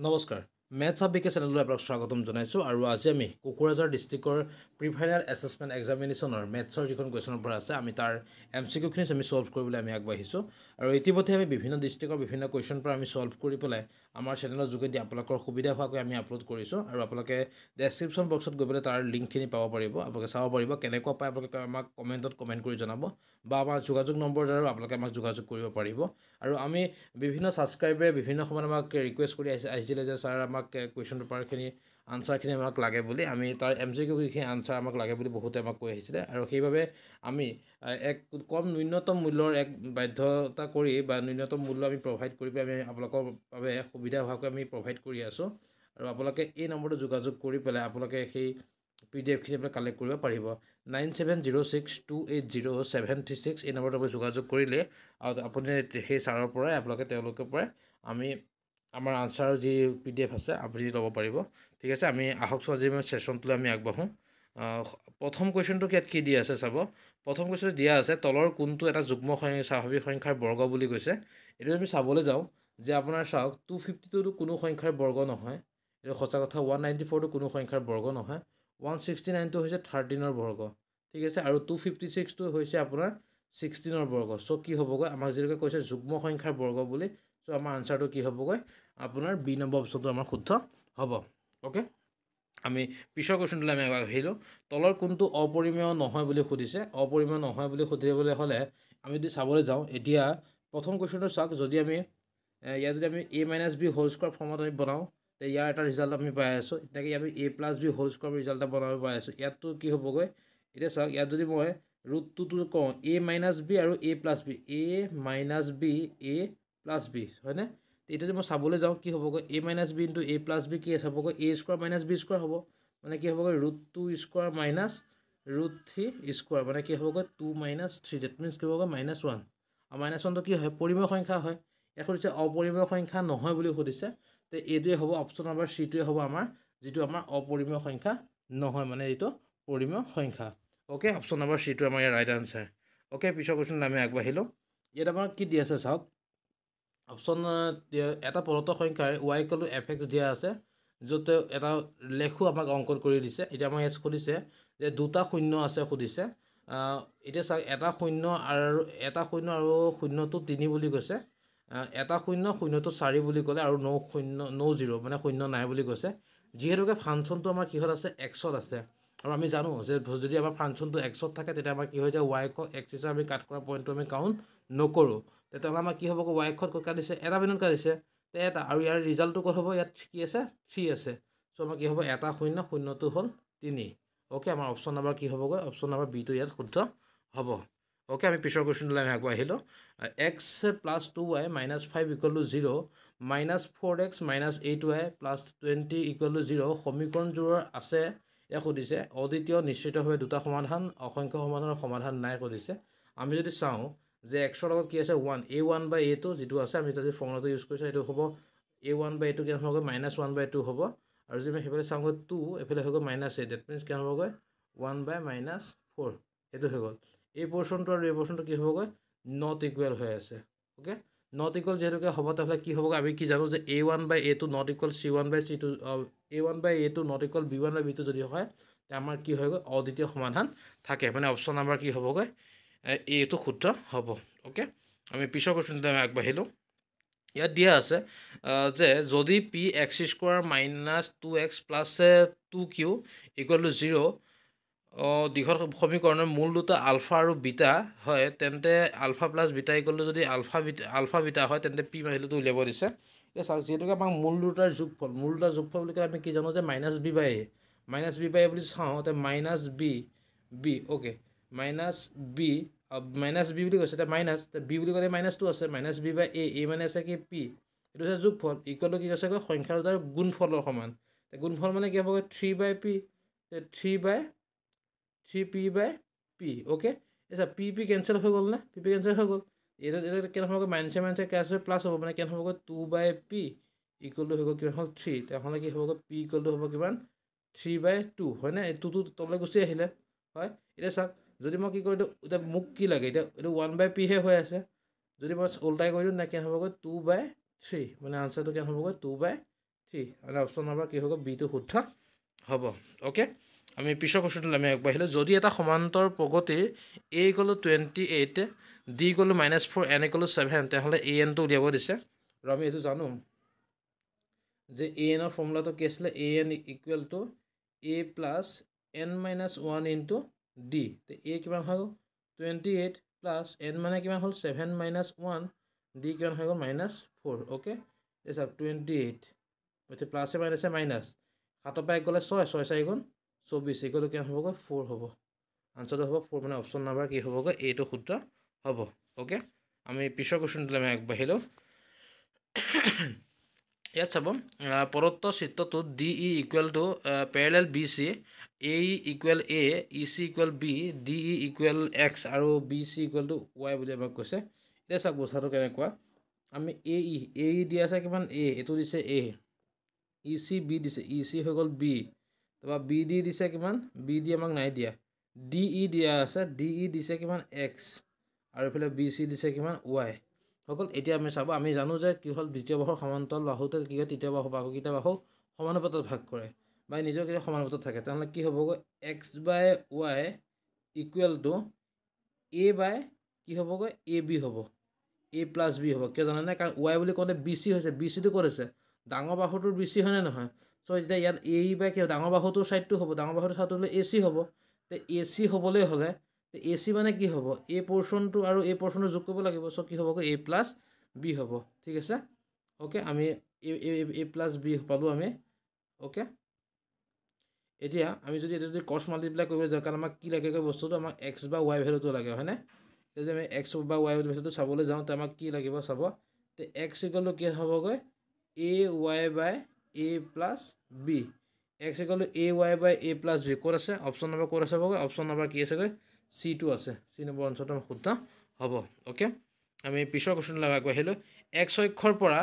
নমস্কাৰ মেথ কে চেনেললৈ আপোনাক স্বাগতম জনাইছোঁ আৰু আজি আমি কোকৰাঝাৰ ডিষ্ট্ৰিক্টৰ প্ৰি ফাইনেল এছেছমেণ্ট এক্সামিনেশ্যনৰ মেথছৰ যিখন কুৱেশ্যনৰ পৰা আছে আমি তাৰ এম চি কিউখিনি আমি চল্ভ কৰিবলৈ আমি আগবাঢ়িছোঁ আৰু ইতিমধ্যে আমি বিভিন্ন ডিষ্ট্ৰিক্টৰ বিভিন্ন কুৱেশ্যন পৰা আমি ছল্ভ কৰি পেলাই আমাৰ চেনেলৰ যোগেদি আপোনালোকৰ সুবিধা হোৱাকৈ আমি আপলোড কৰিছোঁ আৰু আপোনালোকে ডেছক্ৰিপশ্যন বক্সত গৈ পেলাই তাৰ লিংকখিনি পাব পাৰিব আপোনালোকে চাব পাৰিব কেনেকুৱা পায় আপোনালোকে আমাক কমেণ্টত কমেণ্ট কৰি জনাব বা আমাৰ যোগাযোগ নম্বৰৰ দ্বাৰাও আপোনালোকে আমাক যোগাযোগ কৰিব পাৰিব আৰু আমি বিভিন্ন ছাবস্ক্ৰাইবাৰে বিভিন্ন সময়ত আমাক ৰিকুৱেষ্ট কৰি আহিছে আহিছিলে যে ছাৰ আমাক কুৱেশ্যন পেপাৰখিনি আনচাৰখিনি আমাক লাগে বুলি আমি তাৰ এম জি কিউখিনি আনচাৰ আমাক লাগে বুলি বহুতে আমাক কৈ আহিছিলে আৰু সেইবাবে আমি এক কম ন্যূনতম মূল্যৰ এক বাধ্যতা কৰি বা ন্যূনতম মূল্য আমি প্ৰভাইড কৰি পেলাই আমি আপোনালোকৰ বাবে সুবিধা হোৱাকৈ আমি প্ৰভাইড কৰি আছোঁ আৰু আপোনালোকে এই নম্বৰটো যোগাযোগ কৰি পেলাই আপোনালোকে সেই পি ডি এফখিনি আপুনি কালেক্ট কৰিব পাৰিব nine seven zero' six two eight zero' seven three six এই নম্বৰত আপুনি যোগাযোগ কৰিলে আৰু আপুনি সেই ছাৰৰ পৰাই আপোনালোকে তেওঁলোকৰ পৰাই আমি আমাৰ আনচাৰৰ যি পি ডি এফ আছে আপুনি ল'ব পাৰিব ঠিক আছে আমি আহকচোন আজি আমি ছেশ্যনটোলৈ আমি আগবাঢ়োঁ প্ৰথম কুৱেশ্যনটোক ইয়াত কি দিয়া আছে চাব প্ৰথম কুৱেশ্যনটো দিয়া আছে তলৰ কোনটো এটা যুগ্ম স্বাভাৱিক সংখ্যাৰ বৰ্গ বুলি কৈছে এইটো আমি চাবলৈ যাওঁ যে আপোনাৰ চাওক টু ফিফটিটোতো কোনো সংখ্যাৰ বৰ্গ নহয় এইটো সঁচা কথা ওৱান নাইণ্টি ফ'ৰটো কোনো সংখ্যাৰ বৰ্গ নহয় ওৱান ছিক্সটি নাইনটো হৈছে থাৰ্টিনৰ বৰ্গ ঠিক আছে আৰু টু ফিফটি ছিক্সটো হৈছে আপোনাৰ ছিক্সটিনৰ বৰ্গ চ' কি হ'বগৈ আমাক যিহেতুকে কৈছে যুগ্ম সংখ্যাৰ বৰ্গ বুলি চ' আমাৰ আনচাৰটো কি হ'বগৈ আপোনাৰ বি নম্বৰ অপশ্যনটো আমাৰ শুদ্ধ হ'ব অ'কে আমি পিছৰ কুৱেশ্যনটোলৈ আমি আহিলোঁ তলৰ কোনটো অপৰিমেয় নহয় বুলি সুধিছে অপৰিমেয় নহয় বুলি সুধিবলৈ হ'লে আমি যদি চাবলৈ যাওঁ এতিয়া প্ৰথম কুৱেশ্যনটো চাওক যদি আমি ইয়াত যদি আমি A minus B whole square ফৰ্মত আমি বনাওঁ তে ইয়াৰ এটা ৰিজাল্ট আমি পাই আছোঁ এতিয়া আমি A plus B whole square result এটা বনাব পাই আছোঁ ইয়াততো কি হ'বগৈ এতিয়া চাওক ইয়াত যদি মই ৰুট টুটো কওঁ এ মাইনাছ বি আৰু A plus B A minus B A plus B হয়নে এতিয়া যদি মই চাবলৈ যাওঁ কি হ'বগৈ A minus B into A plus B কি হ'বগৈ A square minus B square হ'ব মানে কি হ'বগৈ root two square minus root three square মানে কি হ'বগৈ two minus three that means কি হ'বগৈ মাইনাছ ওৱান আৰু মাইনাছ ওৱানটো কি হয় পৰিমেয় সংখ্যা হয় ইয়াক সুধিছে অপৰিমেয় সংখ্যা নহয় বুলি সুধিছে তে এইটোৱে হ'ব অপশ্যন নম্বৰ চিটোৱে হ'ব আমাৰ যিটো আমাৰ অপৰিমীয় সংখ্যা নহয় মানে এইটো পৰিমীয় সংখ্যা অ'কে অপশ্যন নম্বৰ চিটো আমাৰ ইয়াৰ ৰাইট আনচাৰ অ'কে পিছৰ কুৱেশ্যনলৈ আমি আগবাঢ়িলোঁ ইয়াত আমাৰ কি দি আছে চাওক অপশ্যন এটা পলত সংখ্যাৰ ৱাই কলো এফ এক্স দিয়া আছে য'ত এটা লেখু আমাক অংকন কৰি দিছে এতিয়া আমাৰ ইয়াত সুধিছে যে দুটা শূন্য আছে সুধিছে এতিয়া চাওক এটা শূন্য আৰু এটা শূন্য আৰু শূন্যটো তিনি বুলি কৈছে এটা শূন্য শূন্যটো চাৰি বুলি ক'লে আৰু ন শূন্য ন জিৰ' মানে শূন্য নাই বুলি কৈছে যিহেতুকে ফাংচনটো আমাৰ কিহত আছে এক্সত আছে আৰু আমি জানো যে যদি আমাৰ ফাংচনটো এক্সত থাকে তেতিয়া আমাৰ কি হৈ যায় ৱাইকক এক্স হিচাপে আমি কাট কৰা পইণ্টটো আমি কাউণ্ট নকৰোঁ তেতিয়াহ'লে আমাৰ কি হ'ব ৱাই ৱাইকত কাটিছে এটা পইণ্টত কাটিছে তে এটা আৰু ইয়াৰ ৰিজাল্টটো ক'ত হ'ব ইয়াত কি আছে থ্ৰী আছে চ' আমাৰ কি হ'ব এটা শূন্য শূন্যটো হ'ল তিনি অ'কে আমাৰ অপশ্যন নাম্বাৰ কি হ'বগৈ অপশ্যন নাম্বাৰ বিটো ইয়াত শুদ্ধ হ'ব অ'কে আমি পিছৰ কুৱেশ্যনটোলৈ আমি আগবাঢ়িলোঁ X plus two Y minus five equal to zero' minus four X minus eight Y plus twenty equal to zero' সমীকৰণযোৰৰ আছে এয়া সুধিছে অদ্বিতীয় নিশ্চিতভাৱে দুটা সমাধান অসংখ্য সমাধানৰ সমাধান নাই সুধিছে আমি যদি চাওঁ যে এক্সৰ লগত কি আছে ওৱান এ ওৱান বাই এইটো যিটো আছে আমি যদি ফৰ্মুলাটো ইউজ কৰিছোঁ সেইটো হ'ব এ ওৱান বাই এইটো কেনেকৈ হ'বগৈ মাইনাছ ওৱান বাই টু হ'ব আৰু যদি আমি সেইফালে চাওঁগৈ টু এইফালে হৈ গৈ মাইনাছ এইট ডেট মিনছ কেনে হ'বগৈ ওৱান বাই মাইনাছ ফ'ৰ সেইটো হৈ গ'ল এই পৰ্চনটো আৰু এই পৰ্চনটো কি হ'বগৈ নট ইকুৱেল হৈ আছে অ'কে নট ইকুৱেল যিহেতুকে হ'ব তেতিয়াহ'লে কি হ'বগৈ আমি কি জানো যে A one by A two not equal C one by C two A one by A two not equal B one by B two যদি হয় তে আমাৰ কি হয়গৈ অদ্বিতীয় সমাধান থাকে মানে অপশ্যন নাম্বাৰ কি হ'বগৈ এইটো শুদ্ধ হ'ব অ'কে আমি পিছৰ কুৱেশ্যনটো আমি আগবাঢ়িলোঁ ইয়াত দিয়া আছে যে যদি P X square minus two x plus two Q equal to zero' দীঘল সমীকৰণৰ মূল দুটা আলফা আৰু বিটা হয় তেন্তে আলফা প্লাছ বিটা ইকলটো যদি আলফা বিটা আলফা বিটা হয় তেন্তে পি মাহিলিটো উলিয়াব দিছে এতিয়া চাওক যিহেতুকে আমাক মূল দুটাৰ যোগফল মূল দুটাৰ যোগফল বুলি ক'লে আমি কি জানো যে minus B by A minus B by A বুলি চাওঁ তে minus B B okay minus B minus B বুলি কৈছে এতিয়া মাইনাছ বি বুলি ক'লে মাইনাছটো আছে minus B by a a মানে আছে কি পি এইটো হৈছে যোগফল ইকুৱেলটো কি কৈছে কয় সংখ্যা দুটাৰ গুণফলৰ সমান গুণফল মানে কি হ'ব three by P three by three P by P okay আচ্ছা পি পি কেঞ্চেল হৈ গ'ল নে পি পি কেঞ্চেল হৈ গ'ল এইটো এইটো কেনেকৈ মাইনাচে মাইনাচে কেচ হৈ প্লাছ হ'ব মানে কেনেকৈ two by P equal to হৈ গ'ল কিমান হ'ল থ্ৰী তেনেহ'লে কি হ'বগৈ পি ইকুৱেল টু হ'ব কিমান থ্ৰী বাই টু হয়নে টুটো তললৈ গুচি আহিলে হয় এতিয়া চাওক যদি মই কি কৰোঁ এইটো এতিয়া মোক কি লাগে এতিয়া এইটো ওৱান বাই পিহে হৈ আছে যদি মই ওল্টাই কৰি দিওঁ কেনে হ'বগৈ টু বাই থ্ৰী মানে আনচাৰটো কেনে হ'বগৈ টু বাই থ্ৰী মানে অপশ্যন নম্বৰ কি হ'ব বিটো শুদ্ধ হ'ব অ'কে আমি পিছৰ কোৱেশ্যনটোলৈ আমি আগবাঢ়িলোঁ যদি এটা সমান্তৰ প্ৰগতিৰ এ গ'লো টুৱেণ্টি এইট ডি গ'লোঁ মাইনাছ ফ'ৰ এনে গ'লোঁ ছেভেন তেনেহ'লে এ এনটো উলিয়াব দিছে আৰু আমি এইটো জানো যে এ এনৰ ফৰ্মুলাটো কি আছিলে A N equal to A plus N minus one into D তে এ কিমান হ'ল টুৱেণ্টি এইট প্লাছ এন মানে কিমান হ'ল ছেভেন মাইনাছ ওৱান ডি কিমান হৈ গ'ল মাইনাছ ফ'ৰ অ'কে চাওক টুৱেণ্টি এইট প্লাছে মাইনাছে মাইনাছ সাতৰ পৰা এক গ'লে ছয় ছয় চাৰি গ'ল চৌবিছ ইকুৱেল কিমান হ'বগৈ ফ'ৰ হ'ব আনচাৰটো হ'ব ফ'ৰ মানে অপশ্যন নাম্বাৰ কি হ'বগৈ এইটো সূত্ৰ হ'ব অ'কে আমি পিছৰ কুৱেশ্যনটোলৈ আমি আগবাঢ়িলোঁ ইয়াত চাব পৰত্ব চিত্ৰটোত D E equal to parallel B C A equal A E C equal B D E equal X আৰু B C equal to Y বুলি আমাক কৈছে এতিয়া চাওক বস্তুটো কেনেকুৱা আমি এ ই এ ই দিয়া আছে কিমান এ এইটো দিছে এ ই চি বি দিছে ই e চি হৈ গ'ল বি তাৰপৰা বি ডি দিছে কিমান বি ডি আমাক নাই দিয়া ডি ই দিয়া আছে ডি ই দিছে কিমান এক্স আৰু এইফালে বি চি দিছে কিমান ৱাই অকল এতিয়া আমি চাব আমি জানো যে কি হ'ল দ্বিতীয় বাহুৰ সমান্তৰ বাহুতে কি হয় তৃতীয় বাহু বাহুকেইটা বাহু সমানুপাতত ভাগ কৰে বা নিজৰ কেতিয়া সমানুপাতত থাকে তেনেহ'লে কি হ'বগৈ X by Y equal to A by কি হ'বগৈ এ বি হ'ব এ প্লাছ বি হ'ব কিয় জানেনে কাৰণ ৱাই বুলি কওঁতে বি চি হৈছে বি চিটো ক'ত হৈছে ডাঙৰ বাহুটোৰ বি চি হয়নে নহয় চ' এতিয়া ইয়াত এই বা কি হ'ব ডাঙৰ বাহুটোৰ ছাইডটো হ'ব ডাঙৰ বাহুটোৰ ছাইডটো হ'লে এ চি হ'ব তে এ চি হ'বলৈ হ'লে এ চি মানে কি হ'ব এ পৰ্চনটো আৰু এই পৰ্চনটো যোগ কৰিব লাগিব চ' কি হ'বগৈ এ প্লাছ বি হ'ব ঠিক আছে অ'কে আমি এ প্লাছ বি পালোঁ আমি অ'কে এতিয়া আমি যদি এতিয়া যদি কষ্ট মাল্টিপ্লাই কৰিব যাওঁ কাৰণ আমাক কি লাগে বস্তুটো আমাক এক্স বা ৱাই ভেলুটো লাগে হয়নে এতিয়া যদি আমি এক্স বা ৱাই ভেলুটো চাবলৈ যাওঁ তে আমাক কি লাগিব চাব তে এক্স ইকলটো কি হ'বগৈ A Y by A plus B X একেলো A Y by A plus B ক'ত আছে অপশ্যন নম্বৰ ক'ত আছে বাৰু অপশ্যন নম্বৰ কি আছেগৈ চি টু আছে চি নম্বৰ অঞ্চলটো শুদ্ধ হ'ব অ'কে আমি পিছৰ কুৱেশ্যনবিলাক আগবাঢ়িলোঁ এক্স অক্ষৰ পৰা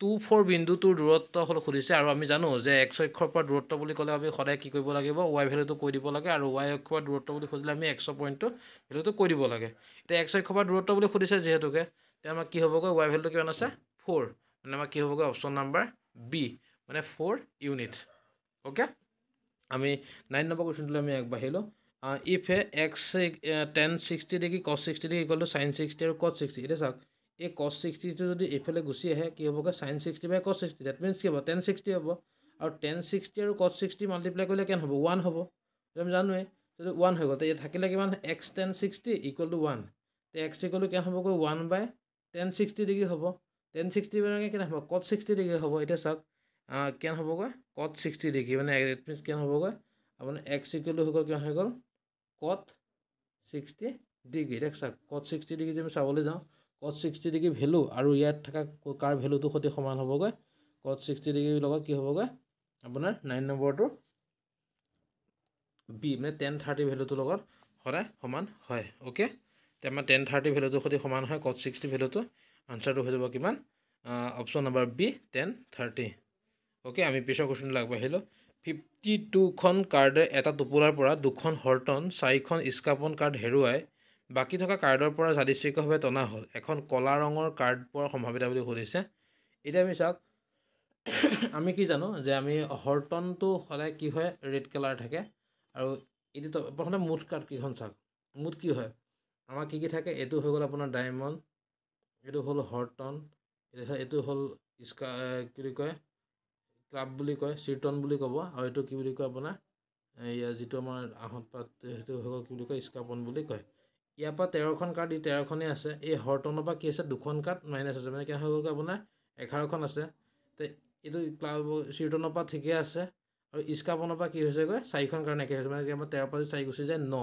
টু ফ'ৰ বিন্দুটোৰ দূৰত্ব হ'ল সুধিছে আৰু আমি জানো যে এক্স অক্ষৰ পৰা দূৰত্ব বুলি ক'লে আমি সদায় কি কৰিব লাগিব ৱাই ভেলুটো কৈ দিব লাগে আৰু ৱাই অক্ষৰ পৰা দূৰত্ব বুলি সুধিলে আমি এক্স পইণ্টটো ভেলুটো কৈ দিব লাগে এতিয়া এক্স অক্ষৰ পৰা দূৰত্ব বুলি সুধিছে যিহেতুকে তেতিয়া আমাক কি হ'বগৈ ৱাই ভেলুটো কিমান আছে ফ'ৰ মানে আমাক কি হ'বগৈ অপশ্যন নাম্বাৰ বি মানে ফ'ৰ ইউনিট অ'কে আমি নাইন নম্বৰ কুৱেশ্যনটোলৈ আমি আগবাঢ়িলোঁ ইফ হে এক্স টেন ছিক্সটি দেখি কছ ছিক্সটি দেখি গ'লোঁ চাইন ছিক্সটি আৰু কছ ছিক্সটি এতিয়া চাওক এই কছ ছিক্সটিটো যদি এইফালে গুচি আহে কি হ'বগৈ চাইন ছিক্সটি বাই কছ ছিক্সটি ডেট মিনছ কি হ'ব টেন ছিক্সটি হ'ব আৰু টেন ছিক্সটি আৰু কছ ছিক্সটি মাল্টিপ্লাই কৰিলে কেন হ'ব ওৱান হ'ব আমি জানোৱেই যদি ওৱান হৈ গ'ল তেতিয়া থাকিলে কিমান X tan sixty equal to one X equal to কেন হ'বগৈ one by tan sixty degree হ'ব টেন ছিক্সটি মানে কেনে হ'ব কট ছিক্সটি ডিগ্ৰী হ'ব এতিয়া চাওক কেন হ'বগৈ কট ছিক্সটি ডিগ্ৰী মানে এডমিছ কেন হ'বগৈ আপোনাৰ এক্স ইকুৱেল হৈ গ'ল কিমান হৈ গ'ল কট ছিক্সটি ডিগ্ৰী এতিয়া চাওক কট ছিক্সটি ডিগ্ৰী যদি আমি চাবলৈ যাওঁ কট ছিক্সটি ডিগ্ৰী ভেলু আৰু ইয়াত থকা কাৰ ভেলুটো সৈতে সমান হ'বগৈ কট ছিক্সটি ডিগ্ৰীৰ লগত কি হ'বগৈ আপোনাৰ নাইন নম্বৰটো বি মানে টেন থাৰ্টি ভেলুটোৰ লগত সদায় সমান হয় অ'কে তাৰমানে টেন থাৰ্টি ভেলুটোৰ সৈতে সমান হয় কট ছিক্সটি ভেলুটো আনচাৰটো হৈ যাব কিমান option number B tan thirty okay আমি পিছৰ কুৱেশ্যনটো আগবাঢ়িলোঁ ফিফটি টুখন কাৰ্ডৰ এটা টোপোলাৰ পৰা দুখন হৰ্টন চাৰিখন স্কাপন কাৰ্ড হেৰুৱাই বাকী থকা কাৰ্ডৰ পৰা যাদৃশিকভাৱে টনা হ'ল এখন ক'লা ৰঙৰ কাৰ্ড পোৱাৰ সম্ভাৱ্যতা বুলি সুধিছে এতিয়া আমি চাওক আমি কি জানো যে আমি হৰ্টনটো সদায় কি হয় ৰেড কালাৰ থাকে আৰু এইটো প্ৰথমতে মুঠ কাৰ্ড কেইখন চাওক মুঠ কি হয় আমাৰ কি কি থাকে এইটো হৈ গ'ল আপোনাৰ ডায়মণ্ড এইটো হ'ল হৰ্টন এইটো হ'ল ইস্কা কি কয় ক্ৰাপ বুলি কয় চিৰ্টন বুলি ক'ব আৰু এইটো কি বুলি কয় আপোনাৰ ইয়াৰ যিটো আমাৰ আহত পাত সেইটো হ'ল কি বুলি কয় স্কাপন বুলি কয় ইয়াৰ পৰা তেৰখন কাৰ্ড এই তেৰখনেই আছে এই হৰ্টনৰ পৰা কি আছে দুখন কাৰ্ড মাইনাছ আছে মানে কেনে হৈ গ'লগৈ আপোনাৰ এঘাৰখন আছে তে এইটো ক্লাব চিৰ্টনৰ পৰা ঠিকে আছে আৰু ইস্কাপনৰ পৰা কি হৈছেগৈ চাৰিখন কাৰণ একে হৈছে মানে কি আমাৰ তেৰ পৰা যদি চাৰি গুচি যায় ন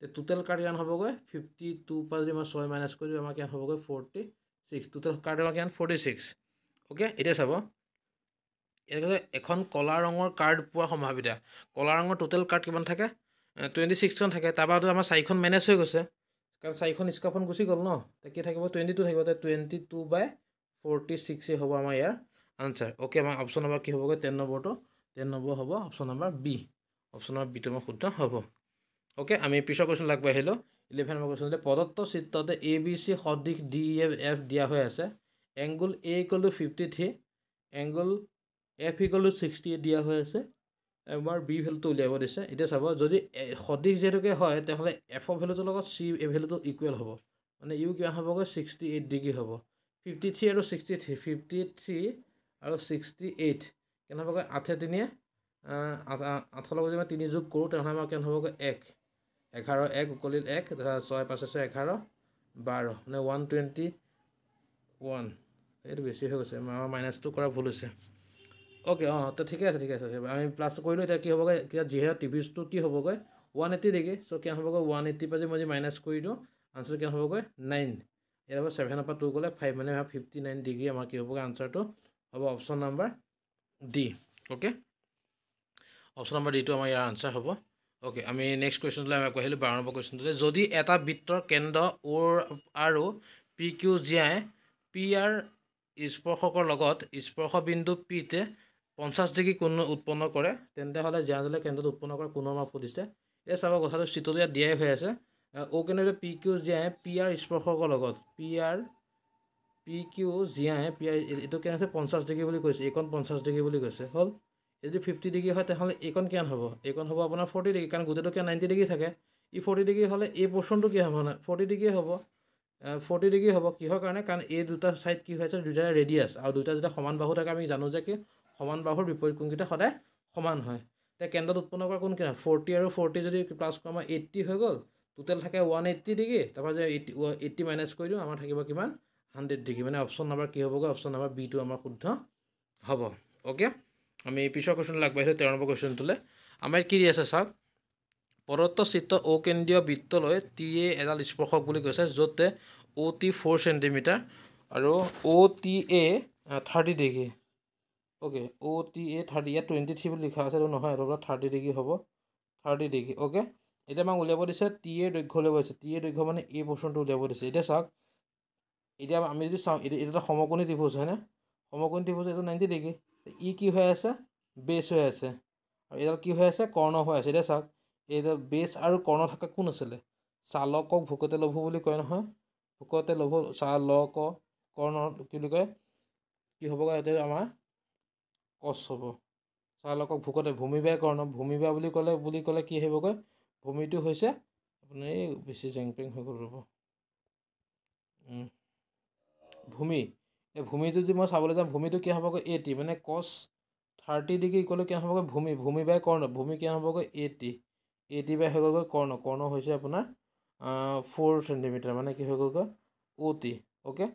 তে টোটেল কাৰ্ড কাৰণ হ'বগৈ ফিফটি টু পৰা যদি আমাৰ ছয় মাইনাছ কৰি দিওঁ আমাৰ কিমান হ'বগৈ ফৰ্টি ছিক্স টোটেল কাৰ্ড হ'ল কিমান ফৰ্টি ছিক্স অ'কে এতিয়া চাব ইয়াত এখন ক'লা ৰঙৰ কাৰ্ড পোৱাৰ সম্ভাৱিতা ক'লা ৰঙৰ টোটেল কাৰ্ড কিমান থাকে টুৱেণ্টি ছিক্সখন থাকে তাৰপৰাতো আমাৰ চাৰিখন মেনেজ হৈ গৈছে কাৰণ চাৰিখন স্কাফন গুচি গ'ল ন কি থাকিব টুৱেণ্টি টু থাকিব টুৱেণ্টি টু বাই ফৰ্টি ছিক্সেই হ'ব আমাৰ ইয়াৰ আনচাৰ অ'কে আমাৰ অপশ্যন নম্বৰ কি হ'বগৈ টেন নম্বৰটো টেন নম্বৰ হ'ব option number B option number বিটো আমাৰ শুদ্ধ হ'ব অ'কে আমি পিছৰ কুৱেশ্যন আহিলোঁ ইলেভেন নম্বৰ কুৱেশ্যনটোতে প্ৰদত্ত চিত্ৰতে এ বি চি সদৃশ ডি ই এফ দিয়া হৈ আছে এংগুল এ ইকলটো ফিফটি থ্ৰী এংগুল এফ ইকলটো ছিক্সটি এইট দিয়া হৈ আছে এবাৰ বি ভেলুটো উলিয়াব দিছে এতিয়া চাব যদি সদৃশ যিহেতুকে হয় তেনেহ'লে এফৰ ভেলুটোৰ লগত চি এ ভেলুটো ইকুৱেল হ'ব মানে ইউ কিমান হ'বগৈ ছিক্সটি এইট ডিগ্ৰী হ'ব ফিফটি থ্ৰী আৰু ছিক্সটি থ্ৰী ফিফটি থ্ৰী আৰু ছিক্সটি এইট কেনে হ'বগৈ আঠে তিনিয়ে আঠৰ লগত যদি মই তিনি যোগ কৰোঁ তেনেহ'লে আমাৰ কেনে হ'বগৈ এক এঘাৰ এক উকলিল এক তথা ছয় পাঁচ ছয় এঘাৰ বাৰ মানে ওৱান টুৱেণ্টি ওৱান এইটো বেছি হৈ গৈছে আমাৰ মাইনাছটো কৰা ভুল হৈছে অ'কে অঁ তো ঠিকে আছে ঠিকে আছে আমি প্লাছটো কৰিলোঁ এতিয়া কি হ'বগৈ এতিয়া যিহেতু টি ভিটো কি হ'বগৈ ওৱান এইটি দেখি চ' কিমান হ'বগৈ ওৱান এইটিৰ পৰা যদি মই যদি মাইনাছ কৰি দিওঁ আনচাৰটো কিয় হ'বগৈ নাইন ইয়াৰ পৰা ছেভেনৰ পৰা টু গ'লে ফাইভ মানে ফিফটি নাইন ডিগ্ৰী আমাৰ কি হ'বগৈ আনচাৰটো হ'ব option number D okay option number ডিটো আমাৰ ইয়াৰ আনচাৰ হ'ব ওকে আমি নেক্সট কুৱেশ্যনটোলৈ আমি আগবাঢ়িলোঁ বাৰ নম্বৰ কুৱেশ্যনটোলৈ যদি এটা বৃত্তৰ কেন্দ্ৰ অ'ৰ আৰু পি কিউ জিয়াই পি আৰ স্পৰ্শকৰ লগত স্পৰ্শবিন্দু পিতে পঞ্চাছ ডিগ্ৰী কোন উৎপন্ন কৰে তেন্তেহ'লে জীয়াজলে কেন্দ্ৰত উৎপন্ন কৰা কোনৰ মাপ সুধিছে এই চাব কথাটো চিটত ইয়াত দিয়াই হৈ আছে অ' কেন্দ্ৰটো পি কিউ জিয়াই পি আৰ স্পৰ্শকৰ লগত পি আৰ পি কিউ জিয়াই পি আৰ এইটো কেনে আছে পঞ্চাছ ডিগ্ৰী বুলি কৈছে এইকণ পঞ্চাছ ডিগ্ৰী বুলি কৈছে হ'ল যদি ফিফটি ডিগ্ৰী হয় তেনেহ'লে এইকণ কিমান হ'ব এইকণ হ'ব আপোনাৰ ফৰ্টি ডিগ্ৰী কাৰণ গোটেইটো কিয় নাইণ্টি ডিগ্ৰী থাকে ই ফৰ্টি ডিগ্ৰী হ'লে এই পৰ্চনটো কি হ'ব মানে ফৰ্টি ডিগ্ৰী হ'ব ফৰ্টি ডিগ্ৰী হ'ব কিহৰ কাৰণে কাৰণ এই দুটা ছাইড কি হৈ আছে দুইটাৰে ৰেডিয়াছ আৰু দুটা যেতিয়া সমান বাহু থাকে আমি জানো যে কি সমান বাহুৰ বিপৰীত কোনকেইটা সদায় সমান হয় এতিয়া কেন্দ্ৰত উৎপন্ন কৰা কোন কিনা ফৰ্টি আৰু ফৰ্টি যদি প্লাছ কৰোঁ আমাৰ এইট্টি হৈ গ'ল টোটেল থাকে ওৱান এইট্টি ডিগ্ৰী তাৰপৰা যে এইটি এইট্টি মাইনাছ কৰি দিওঁ আমাৰ থাকিব কিমান হাণ্ড্ৰেড ডিগ্ৰী মানে অপশ্যন নাম্বাৰ কি হ'বগৈ অপশ্যন নাম্বাৰ বিটো আমাৰ শুদ্ধ হ'ব অ'কে আমি পিছৰ কুৱেশ্যন আগবাঢ়িলোঁ তেৰ নম্বৰ কুৱেশ্যনটোলৈ আমাৰ কি দি আছে চাওক অ' কেন্দ্ৰীয় বৃত্তলৈ টি এ এডাল স্পৰ্শক বুলি কৈছে য'তে অ' টি ফ'ৰ চেণ্টিমিটাৰ আৰু O' T A thirty degree okay O' T A thirty ইয়াত টুৱেণ্টি থ্ৰী বুলি লিখা আছে এইটো নহয় এইটো পৰা থাৰ্টি ডিগ্ৰী হ'ব থাৰ্টি ডিগ্ৰী অ'কে এতিয়া আমাক উলিয়াব দিছে টি এ দৈৰ্ঘ্য উলিয়াব দিছে টি এ দৈৰ্ঘ্য মানে এই পৰ্চনটো উলিয়াব দিছে এতিয়া চাওক এতিয়া আমি যদি চাওঁ এইটো এটা সমকোণী ত্ৰিভুজ হয়নে সমকোণী ত্ৰিভুজ এইটো নাইণ্টি ডিগ্ৰী ই কি হৈ আছে বেচ হৈ আছে আৰু এইডাল কি হৈ আছে কৰ্ণ হৈ আছে এতিয়া চাওক এইডাল বেচ আৰু কৰ্ণ থকা কোন আছিলে চালকক ভোকতে লভ বুলি কয় নহয় ভোকতে লভ চালক কৰ্ণ কি বুলি কয় কি হ'বগৈ এতিয়া আমাৰ কচ হ'ব চালকক ভোকতে ভূমি ভূমিবাই কৰ্ণ ভূমি বেয়া বুলি ক'লে বুলি ক'লে কি হ'বগৈ ভূমিটো হৈছে আপুনি বেছি জেং পেং হৈ গ'ল ৰ'ব ভূমি এই ভূমিটো যদি মই চাবলৈ যাওঁ ভূমিটো কি হ'বগৈ এটি মানে কছ থাৰ্টি ডিগ্ৰী ইকুৱেলো কি হ'বগৈ ভূমি ভূমি বাই কৰ্ণ ভূমি কি হ'বগৈ এইটি এইটি বাই হৈ গ'লগৈ কৰ্ণ কৰ্ণ হৈছে আপোনাৰ ফ'ৰ চেণ্টিমিটাৰ মানে কি হৈ গ'লগৈ O' T okay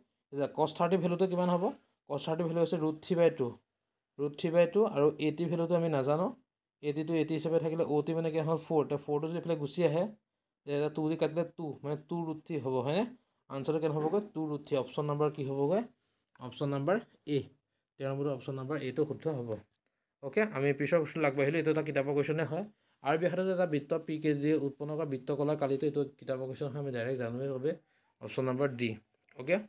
cos thirty ভেলুটো কিমান হ'ব কছ থাৰ্টি ভেলু হৈছে root three by two root three by two আৰু এইটি ভেলুটো আমি নাজানো এইটিটো এইটি হিচাপে থাকিলে অ' টি মানে কি হ'ল ফ'ৰ এতিয়া ফ'ৰটো যদি এইফালে গুচি আহে এটা টু দি কাটিলে টু মানে টু ৰুট থ্ৰী হ'ব হয়নে আনচাৰটো কেনে হ'বগৈ two root three option number কি হ'বগৈ অপশ্যন নাম্বাৰ এ তেৰ নম্বৰটো অপশ্যন নাম্বাৰ এটো শুদ্ধ হ'ব অ'কে আমি পিছৰ কুৱেশ্যনলৈ আগবাঢ়িলোঁ এইটো এটা কিতাপৰ কুৱেশ্যনে হয় আৰু বিষয়টো এটা বৃত্ত পি কে জি উৎপন্ন কৰা বৃত্ত কলা কালিটো এইটো কিতাপৰ কুৱেশ্যন হয় আমি ডাইৰেক্ট জানোৱেই ভাৱে অপশ্যন নাম্বাৰ ডি অ'কে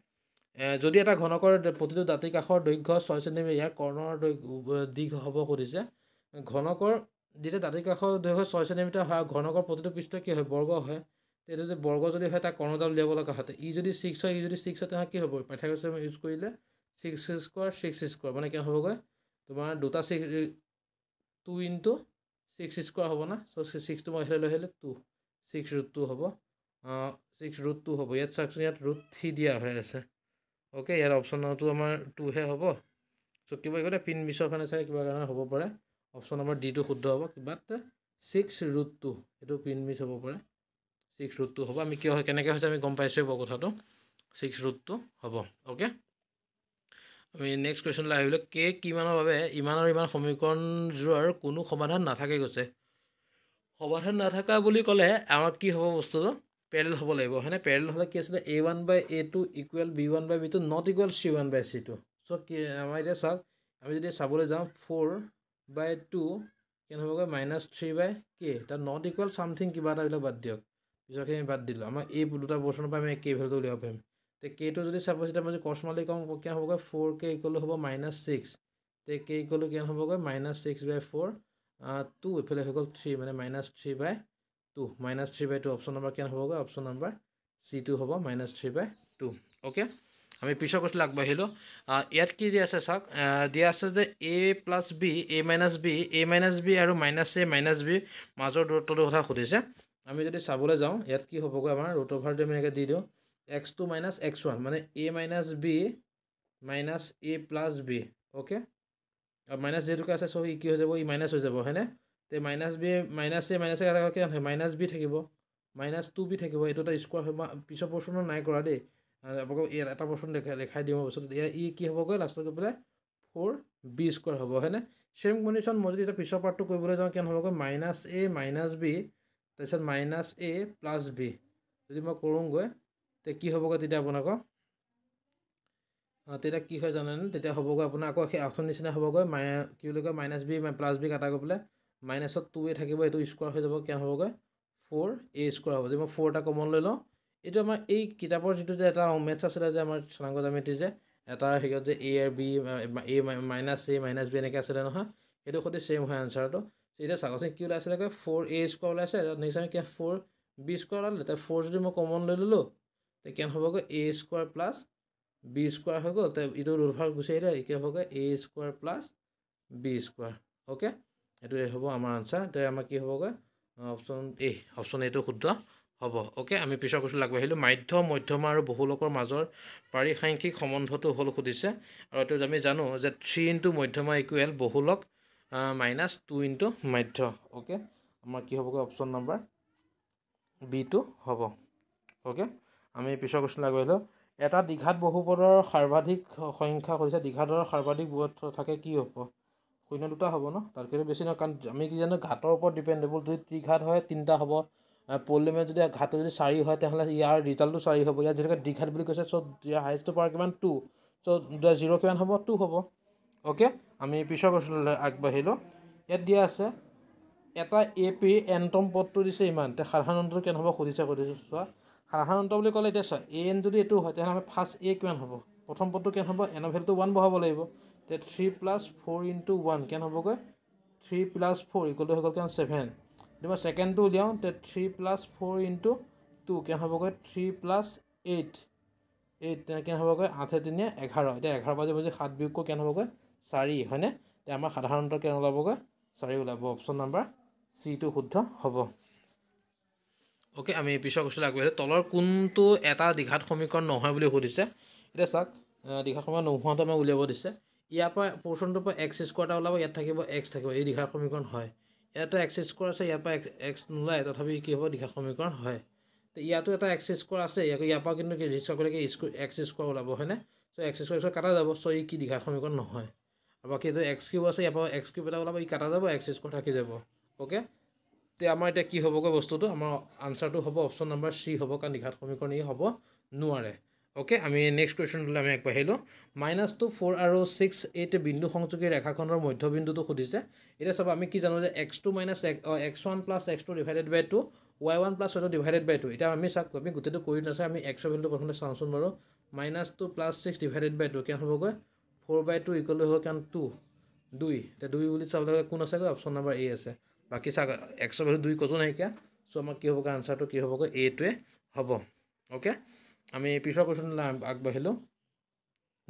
যদি এটা ঘনকৰ প্ৰতিটো দাঁতি কাষৰ দৈৰ্ঘ্য ছয় চেণ্টিমিটাৰ ইয়াৰ কৰ্ণৰ দৈৰ্ঘ হ'ব সুধিছে ঘনকৰ যেতিয়া দাঁতি কাষৰ দৈৰ্ঘ্য ছয় চেণ্টিমিটাৰ হয় ঘনকৰ প্ৰতিটো পৃষ্ঠ কি হয় বৰ্গ হয় তেতিয়া যদি বৰ্গ যদি হয় তাক কৰ্ণডাল উলিয়াব লগা হাতে ই যদি ছিক্স হয় ই যদি ছিক্স হয় তেতিয়া কি হ'ব পাইথাগছ ইউজ কৰিলে ছিক্স স্কোৱাৰ ছিক্স স্কোৱাৰ মানে কি হ'বগৈ তোমাৰ দুটা six two into six square হ'ব না চ' ছিক্সটো মই এইফালে লৈ আহিলে টু ছিক্স ৰুট টু হ'ব ছিক্স ৰুট টু হ'ব ইয়াত চাওকচোন ইয়াত ৰুট থ্ৰী দিয়া হৈ আছে অ'কে ইয়াৰ অপশ্যন নম্বৰটো আমাৰ টুহে হ'ব চ' কিবা কিবা পিন মিছৰ কাৰণে চাগে কিবা কাৰণে হ'ব পাৰে অপশ্যন নম্বৰ ডিটো শুদ্ধ হ'ব কিবা ছিক্স ৰুট টু এইটো পিন মিছ হ'ব পাৰে ছিক্স ৰুটটো হ'ব আমি কিয় হয় কেনেকৈ হৈছে আমি গম পাইছোঁ বাৰু কথাটো ছিক্স ৰুটটো হ'ব অ'কে আমি নেক্সট কুৱেশ্যনলৈ আহিবলৈ কে কিমানৰ বাবে ইমানৰ ইমান সমীকৰণযোৰৰ কোনো সমাধান নাথাকে কৈছে সমাধান নাথাকা বুলি ক'লে আমাৰ কি হ'ব বস্তুটো পেৰেল হ'ব লাগিব হয়নে পেৰেল হ'লে কি আছিলে A one by A two equal B one by B two not equal C one by C two চ' কি আমাৰ এতিয়া চাওক আমি যদি চাবলৈ যাওঁ ফ'ৰ বাই টু কেনে হ'বগৈ মাইনাছ থ্ৰী বাই কে তাত নট ইকুৱেল ছামথিং কিবা এটাবিলাক বাদ দিয়ক পিছৰখিনি বাদ দিলোঁ আমাৰ এই দুটা বৰ্চনৰ পৰা আমি কে ভেলটো উলিয়াব পাৰিম তে কেইটো যদি চাপ'জ এতিয়া মই কচমালি কওঁ কিমান হ'বগৈ ফ'ৰ কে ইকুৱেল হ'ব মাইনাছ ছিক্স তে কে ইকুৱেলো কিমান হ'বগৈ minus six by four two এইফালে হৈ গ'ল থ্ৰী মানে minus three by two minus three by two option number কিমান হ'বগৈ অপশ্যন নম্বৰ চি টু হ'ব minus three by two okay আমি পিছৰ কৈছিলোঁ আগবাঢ়িলোঁ ইয়াত কি দিয়া আছে চাওক দিয়া আছে যে A plus B A minus B A minus B আৰু মাইনাছ এ মাইনাছ বি মাজৰ দূৰত্বটোৰ কথা সুধিছে আমি যদি চাবলৈ যাওঁ ইয়াত কি হ'বগৈ আমাৰ ৰুট অভাৰটো আমি এনেকৈ দি দিওঁ X two minus X one মানে A minus B minus A plus B okay আৰু মাইনাছ যিটোকে আছে চ' ই কি হৈ যাব ই মাইনাছ হৈ যাব হয়নে তে minus B minus A minus A minus B থাকিব মাইনাছ টু বি থাকিব এইটো এটা স্কুৱাৰ হৈ পিছৰ পৰ্চনো নাই কৰা দেই আপোনালোকক ইয়াত এটা পৰ্চন দেখাই দেখাই দিওঁ পিছত ইয়াত ই কি হ'বগৈ লাষ্টত গৈ পেলাই ফ'ৰ বি স্কুৱাৰ হ'ব হয়নে ছেম কণ্ডিশ্যন মই যদি এতিয়া পিছৰ পাৰ্টটো কৰিবলৈ যাওঁ কেন হ'বগৈ মাইনাছ এ মাইনাছ বি তাৰপিছত মাইনাছ এ প্লাছ বি যদি মই কৰোঁগৈ তেতিয়া কি হ'বগৈ তেতিয়া আপোনালোকৰ অঁ তেতিয়া কি হয় জানেনে তেতিয়া হ'বগৈ আপোনাৰ আকৌ সেই অপশ্যন নিচিনা হ'বগৈ মাই কি বুলি কয় মাইনাছ বি প্লাছ বি কাটা গৈ পেলাই মাইনাছত টু এ থাকিব এইটো স্কোৱাৰ হৈ যাব কিয় হ'বগৈ ফ'ৰ এ স্কোৱাৰ হ'ব যদি মই ফ'ৰ এটা কমন লৈ লওঁ এইটো আমাৰ এই কিতাপৰ যিটো যে এটা মেথছ আছিলে যে আমাৰ চনাংগ জামিটি যে এটা হেৰিয়ত যে A R B A minus A minus B এনেকৈ আছিলে নহয় সেইটো সৈতে ছেইম হয় আনচাৰটো এতিয়া চাওকচোন কি ওলাইছিলে কয় ফ'ৰ এ স্কোৱাৰ ওলাইছে নেক্সট আমি কিয় ফ'ৰ বি স্কোৱাৰ ওলালে তাৰ ফ'ৰ যদি মই কমন লৈ ল'লোঁ তেতিয়া কি হ'বগৈ A square plus B square হৈ গ'ল তাৰ এইটো ৰোলভাৰ গুচি আহিলে কি হ'বগৈ A square plus B square okay এইটো এই হ'ব আমাৰ আনচাৰ তে আমাৰ কি হ'বগৈ অপশ্যন এ অপশ্যন এটো শুদ্ধ হ'ব অ'কে আমি পিছৰ কৈছোঁ আহিলোঁ মাধ্য মধ্যমা আৰু বহুলোকৰ মাজৰ পাৰিসাংখ্যিক সম্বন্ধটো হ'ল সুধিছে আৰু এইটো আমি জানো যে থ্ৰী ইনটু মধ্যমা ইকুৱেল বহুলক মাইনাছ টু ইনটু মাধ্য অ'কে আমাৰ কি হ'বগৈ অপশ্যন নাম্বাৰ বি টু হ'ব অ'কে আমি পিছৰ কুৱেশ্যনলৈ আগবাঢ়ি লওঁ এটা দীঘাত বহুপদৰ সৰ্বাধিক সংখ্যা সুধিছে দীঘাদৰ সৰ্বাধিক বহুত থাকে কি হ'ব শূন্য দুটা হ'ব ন তাতকৈতো বেছি নহয় কাৰণ আমি কি জানো ঘাটৰ ওপৰত ডিপেণ্ডেবল যদি ত্ৰিঘাত হয় তিনিটা হ'ব পল্লিমে যদি ঘাটটো যদি চাৰি হয় তেনেহ'লে ইয়াৰ ৰিজাল্টটো চাৰি হ'ব ইয়াত যিহেতুকে দীঘাত বুলি কৈছে চ' ইয়াৰ হাইষ্টটো পাৰ কিমান টু চ' জিৰ' কিমান হ'ব টু হ'ব অ'কে আমি পিছৰ কোৱেশ্যনলৈ আগবাঢ়িলোঁ ইয়াত দিয়া আছে এটা এ পিৰ এণ্টম পদটো দিছে ইমান এতিয়া সাধাৰণ অন্তৰ কেনে হ'ব সুধিছে সুধিছোঁ চোৱা সাধাৰণ অন্ত বুলি ক'লে এতিয়া চোৱা এ এন যদি এইটো হয় তেনেহ'লে আমি ফাৰ্ষ্ট এ কিমান হ'ব প্ৰথম পদটো কেনে হ'ব এন ভেলটো ওৱান বঢ়াব লাগিব তে three plus four into one কেনে হ'বগৈ three plus four equal to হৈ গ'ল কেন ছেভেন যদি মই ছেকেণ্ডটো উলিয়াওঁ তে three plus four into two কেনে হ'বগৈ থ্ৰী প্লাছ এইট এইট তেনেকৈ হ'বগৈ আঠে তিনিয়ে এঘাৰ এতিয়া এঘাৰ বাজি বাজি সাত বিয়োগ কেনে হ'বগৈ চাৰি হয়নে তে আমাৰ সাধাৰণতে কেনে ওলাবগৈ চাৰি ওলাব অপশ্যন নাম্বাৰ চিটো শুদ্ধ হ'ব অ'কে আমি পিছৰ কৈছিলোঁ আগবাঢ়ি তলৰ কোনটো এটা দীঘাত সমীকৰণ নহয় বুলি সুধিছে এতিয়া চাওক দীঘাত সমীকৰণ নোহোৱাটো আমাক উলিয়াব দিছে ইয়াৰ পৰা পৰ্চনটোৰ পৰা এক্স স্কোৱাৰ এটা ওলাব ইয়াত থাকিব এক্স থাকিব এই দীঘাত সমীকৰণ হয় ইয়াতে এক্স স্কোৱাৰ আছে ইয়াৰ পৰা এক্স এক্স নোলায় তথাপি কি হ'ব দীঘাত সমীকৰণ হয় তো ইয়াতো এটা এক্স স্কোৱাৰ আছে ইয়াক ইয়াৰ পৰা কিন্তু কি ৰিক্সা কৰিলে কি স্কু এক্স স্কোৱাৰ ওলাব হয়নে চ' এক্স স্কোৱাৰ কাটা যাব চ' ই কি দীঘাত সমীকৰণ নহয় বাকী এইটো এক্স কিউব আছে ইয়াৰ পৰা এক্স কিউব এটা ওলাব ই কাটা যাব এক্স স্কোৱাৰ থাকি যাব অ'কে তে আমাৰ এতিয়া কি হ'বগৈ বস্তুটো আমাৰ আনচাৰটো হ'ব অপশ্যন নাম্বাৰ চি হ'ব কাৰণ নিঘাত সমীকৰণ ই হ'ব নোৱাৰে অ'কে আমি নেক্সট কুৱেশ্যনটোলৈ আমি আগবাঢ়িলোঁ মাইনাছ টু ফ'ৰ আৰু ছিক্স এইট বিন্দু সংযোগী ৰেখাখনৰ মধ্যবিন্দুটো সুধিছে এতিয়া চাব আমি কি জানো যে X two minus X X one plus x two divided by two Y one plus Y two divided by two এতিয়া আমি চাওক আমি গোটেইটো কৰি নাচাওঁ আমি এক্সৰ ভেলুটো প্ৰথমতে চাওঁচোন বাৰু minus two plus six divided by two কিমান হ'বগৈ ফ'ৰ বাই টু ইকুৱেল হ'ল কাৰণ টু দুই এতিয়া দুই বুলি চাবলৈ কোন আছেগৈ অপশ্যন নাম্বাৰ এ আছে বাকী চাগ এক্সৰ ভেলু দুই কজো নাইকিয়া চ' আমাৰ কি হ'বগৈ আনচাৰটো কি হ'বগৈ এইটোৱে হ'ব অ'কে আমি পিছৰ কুৱেশ্যনলৈ আগবাঢ়িলোঁ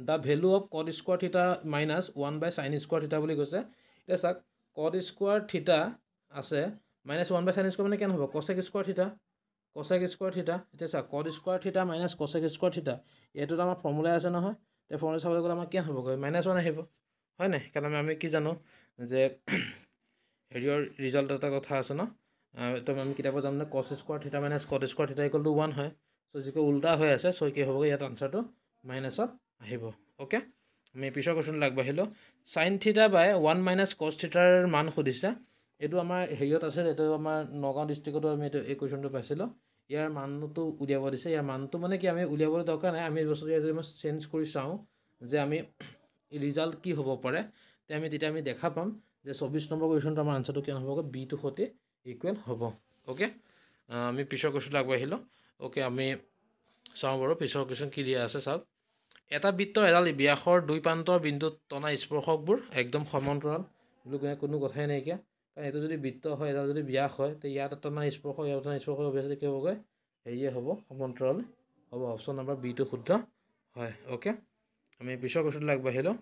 the value of cot square theta minus one by sine square theta বুলি কৈছে এতিয়া চাওক কড স্কোৱাৰ থিটা আছে minus one by sine square মানে কেনে হ'ব কচেক স্কোৱাৰ থিটা কচেক স্কোৱাৰ থিটা এতিয়া চাওক cot square theta minus cosec square theta এইটোত আমাৰ ফৰ্মুলাই আছে নহয় এতিয়া ফৰ্মুলা চাবলৈ গ'লে আমাৰ কি হ'বগৈ মাইনাছ ওৱান আহিব হয় নাই কাৰণ আমি আমি কি জানো যে হেৰিয়ৰ ৰিজাল্ট এটা কথা আছে ন একদম আমি কেতিয়াবা জানো মানে কচ স্কোৱাৰ থিটা মাইনাছ কট স্কুৱাৰ থিটা টু ওৱান হয় চ' যিকৈ উল্টা হৈ আছে চ' কি হ'বগৈ ইয়াত আনচাৰটো মাইনাছত আহিব অ'কে আমি পিছৰ কুৱেশ্যনটো আগবাঢ়িলোঁ চাইন থিটা বাই ওৱান মাইনাছ কচ থিটাৰ মান সুধিছে এইটো আমাৰ হেৰিয়ত আছিল এইটো আমাৰ নগাঁও ডিষ্ট্ৰিক্টতো আমি এইটো এই কুৱেশ্যনটো পাইছিলোঁ ইয়াৰ মানটো উলিয়াব দিছে ইয়াৰ মানটো মানে কি আমি উলিয়াবলৈ দৰকাৰ নাই আমি বস্তুটো ইয়াত যদি মই চেঞ্জ কৰি চাওঁ যে আমি ৰিজাল্ট কি হ'ব পাৰে তে আমি তেতিয়া আমি দেখা পাম যে চৌবিছ নম্বৰ কুৱেশ্যনটো আমাৰ আনচাৰটো কেনে হ'বগৈ বিটো সৈতে ইকুৱেল হ'ব অ'কে আমি পিছৰ কুৱেশ্যনটো আগবাঢ়িলোঁ অ'কে আমি চাওঁ বাৰু পিছৰ কুৱেশ্যন কি দিয়া আছে চাওক এটা বৃত্তৰ এডাল ব্যাসৰ দুই প্ৰান্তৰ বিন্দুত টনা স্পৰ্শকবোৰ একদম সমান্তৰাল বুলি কোনো কথাই নাইকিয়া কাৰণ এইটো যদি বৃত্ত হয় এটা যদি ব্যাস হয় তে ইয়াত এটা নাই স্পৰ্শ ইয়াত এটা স্পৰ্শ অভিয়াচলি কি হ'বগৈ হেৰিয়ে হ'ব সমান্তৰাল হ'ব অপশ্যন নাম্বাৰ বিটো শুদ্ধ হয় অ'কে আমি পিছৰ কৈছিলোঁ আগবাঢ়িলোঁ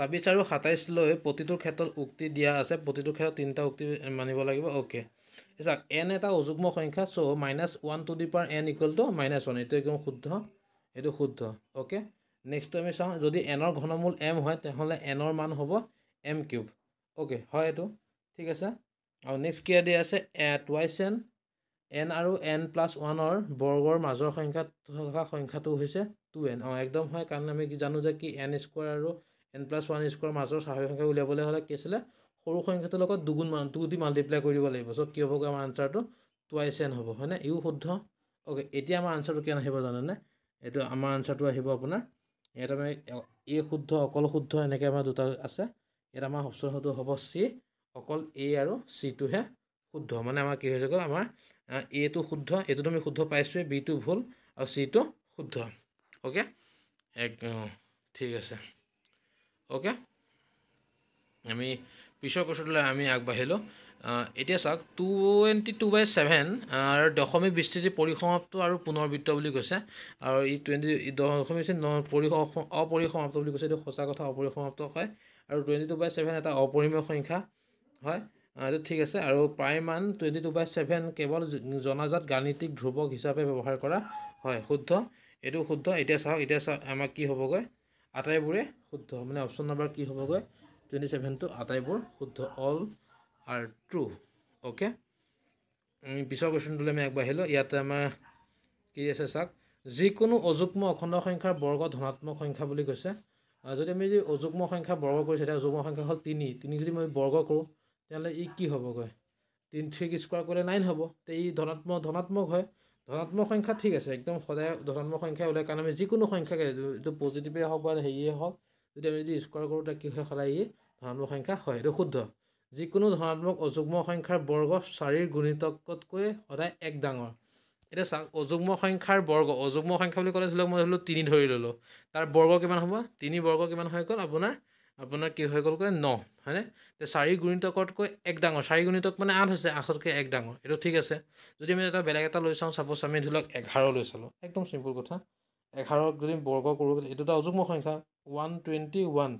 ছাব্বিছ আৰু সাতাইছলৈ প্ৰতিটো ক্ষেত্ৰত উক্তি দিয়া আছে প্ৰতিটো ক্ষেত্ৰত তিনিটা উক্তি মানিব লাগিব অ'কে চাওক এন এটা অযুগ্ম সংখ্যা so' minus one to the power N equal to minus one এইটো একদম শুদ্ধ এইটো শুদ্ধ অ'কে নেক্সটটো আমি চাওঁ যদি এনৰ ঘনমূল এম হয় তেনেহ'লে এনৰ মান হ'ব এম কিউব অ'কে হয় এইটো ঠিক আছে আৰু নেক্সট কিয় দিয়া আছে টুৱাইচ এন এন আৰু এন প্লাছ ওৱানৰ বৰ্গৰ মাজৰ সংখ্যাত থকা সংখ্যাটো হৈছে টু এন অঁ একদম হয় কাৰণ আমি জানো যে কি এন স্কুৱাৰ আৰু এন প্লাছ ওৱান স্কুৱাৰ মাজৰ স্বাভাৱিক সংখ্যা উলিয়াবলৈ হ'লে কি আছিলে সৰু সংখ্যাটোৰ লগত দুগুণ মান টু দি মাল্টিপ্লাই কৰিব লাগিব চ' কি হ'বগৈ আমাৰ আনচাৰটো টুৱাইচ এন হ'ব হয়নে ইও শুদ্ধ অ'কে এতিয়া আমাৰ আনচাৰটো কিয় আহিব জানেনে এইটো আমাৰ আনচাৰটো আহিব আপোনাৰ ইয়াত আমি এ শুদ্ধ অকল শুদ্ধ এনেকৈ আমাৰ দুটা আছে ইয়াত আমাৰ অপশ্যন হয়তো হ'ব চি অকল এ আৰু চিটোহে শুদ্ধ মানে আমাৰ কি হৈছে গ'ল আমাৰ এটো শুদ্ধ এইটোতো আমি শুদ্ধ পাইছোঁৱেই বিটো ভুল আৰু চিটো শুদ্ধ অ'কে এক ঠিক আছে অ'কে আমি পিছৰ কৈছোঁটোলৈ আমি আগবাঢ়িলোঁ এতিয়া চাওক two twenty two by seven আৰু দশমী বিস্তৃতি পৰিসমাপ্ত আৰু পুনৰবৃত্ত বুলি কৈছে আৰু ই টুৱেণ্টি দশমী বিস্তৃতি ন অপৰিসমাপ্ত বুলি কৈছে এইটো সঁচা কথা অপৰিসমাপ্ত হয় আৰু টুৱেণ্টি টু বাই ছেভেন এটা অপৰিমেয় সংখ্যা হয় এইটো ঠিক আছে আৰু প্ৰায় মান টুৱেণ্টি টু বাই ছেভেন কেৱল জনাজাত গাণিতিক ধ্ৰুৱক হিচাপে ব্যৱহাৰ কৰা হয় শুদ্ধ এইটো শুদ্ধ এতিয়া চাওক এতিয়া চাওক আমাৰ কি হ'বগৈ আটাইবোৰে শুদ্ধ মানে অপশ্যন নম্বৰ কি হ'বগৈ টুৱেণ্টি ছেভেনটো আটাইবোৰ শুদ্ধ অল আৰ ট্ৰু অ'কে পিছৰ কুৱেশ্যনটোলৈ আমি আগবাঢ়িলোঁ ইয়াতে আমাৰ কি আছে চাওক যিকোনো অযুগ্ম অখণ্ড সংখ্যাৰ বৰ্গ ধনাত্মক সংখ্যা বুলি কৈছে আৰু যদি আমি যদি অযুগ্ম সংখ্যা বৰ্গ কৰিছোঁ এতিয়া অযুগ্ম সংখ্যা হ'ল তিনি তিনি যদি মই বৰ্গ কৰোঁ তেনেহ'লে ই কি হ'বগৈ তিনি থ্ৰিক স্কোৱাৰ কৰিলে নাইন হ'ব তে ই ধনাত্মক ধনাত্মক হয় ধনাত্মক সংখ্যা ঠিক আছে একদম সদায় ধনাত্মক সংখ্যাই ওলায় কাৰণ আমি যিকোনো সংখ্যাকে এইটো পজিটিভেই হওক বা হেৰিয়ে হওক যদি আমি যদি স্কোৱাৰ কৰোঁ তেতিয়া কি হয় সদায় ই ধনাত্মক সংখ্যা হয় এইটো শুদ্ধ যিকোনো ধনাত্মক অযুগ্ম সংখ্যাৰ বৰ্গ চাৰিৰ গুণিতকতকৈ সদায় এক ডাঙৰ এতিয়া চাওক অযুগ্ম সংখ্যাৰ বৰ্গ অযুগ্ম সংখ্যা বুলি ক'লে ধৰি মই ধৰিলোঁ তিনি ধৰি ল'লোঁ তাৰ বৰ্গ কিমান হ'ব তিনি বৰ্গ কিমান হৈ গ'ল আপোনাৰ আপোনাৰ কি হৈ গ'লগৈ ন হয়নে এতিয়া চাৰি গুণিতকতকৈ এক ডাঙৰ চাৰি গুণিতক মানে আঠ আছে আঠতকৈ এক ডাঙৰ এইটো ঠিক আছে যদি আমি এটা বেলেগ এটা লৈ চাওঁ চাপ'জ আমি ধৰি লওক এঘাৰ লৈ চালোঁ একদম চিম্পুল কথা এঘাৰক যদি বৰ্গ কৰোঁ এইটো এটা অযুগ্ম সংখ্যা ওৱান টুৱেণ্টি ওৱান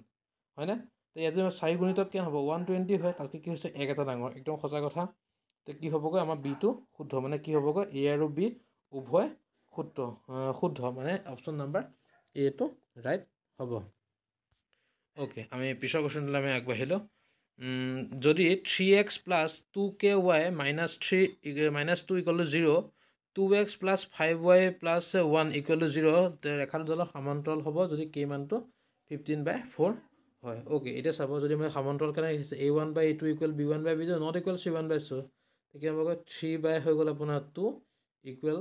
হয়নে ইয়াত যদি চাৰি গুণিতক কিমান হ'ব ওৱান টুৱেণ্টি হয় তাতকৈ কি হৈছে এক এটা ডাঙৰ একদম সঁচা কথা তে কি হ'বগৈ আমাৰ বিটো শুদ্ধ মানে কি হ'বগৈ এ আৰু বি উভয় শুদ্ধ শুদ্ধ মানে অপশ্যন নাম্বাৰ এটো ৰাইট হ'ব অ'কে আমি পিছৰ কুৱেশ্যনটোলৈ আমি আগবাঢ়িলোঁ যদি three x plus two k y minus three minus two equal to zero' two x plus five y plus one equal to zero' তেতিয়া ৰেখাটো জলক সমান্তৰাল হ'ব যদি কে মানটো ফিফটিন বাই ফ'ৰ হয় অ'কে এতিয়া চাব যদি মই সমান্তৰাল কাৰণে a one by A two equal B one by b zero' not equal C one by two একেবাৰে থ্ৰী বাই হৈ গ'ল আপোনাৰ two equal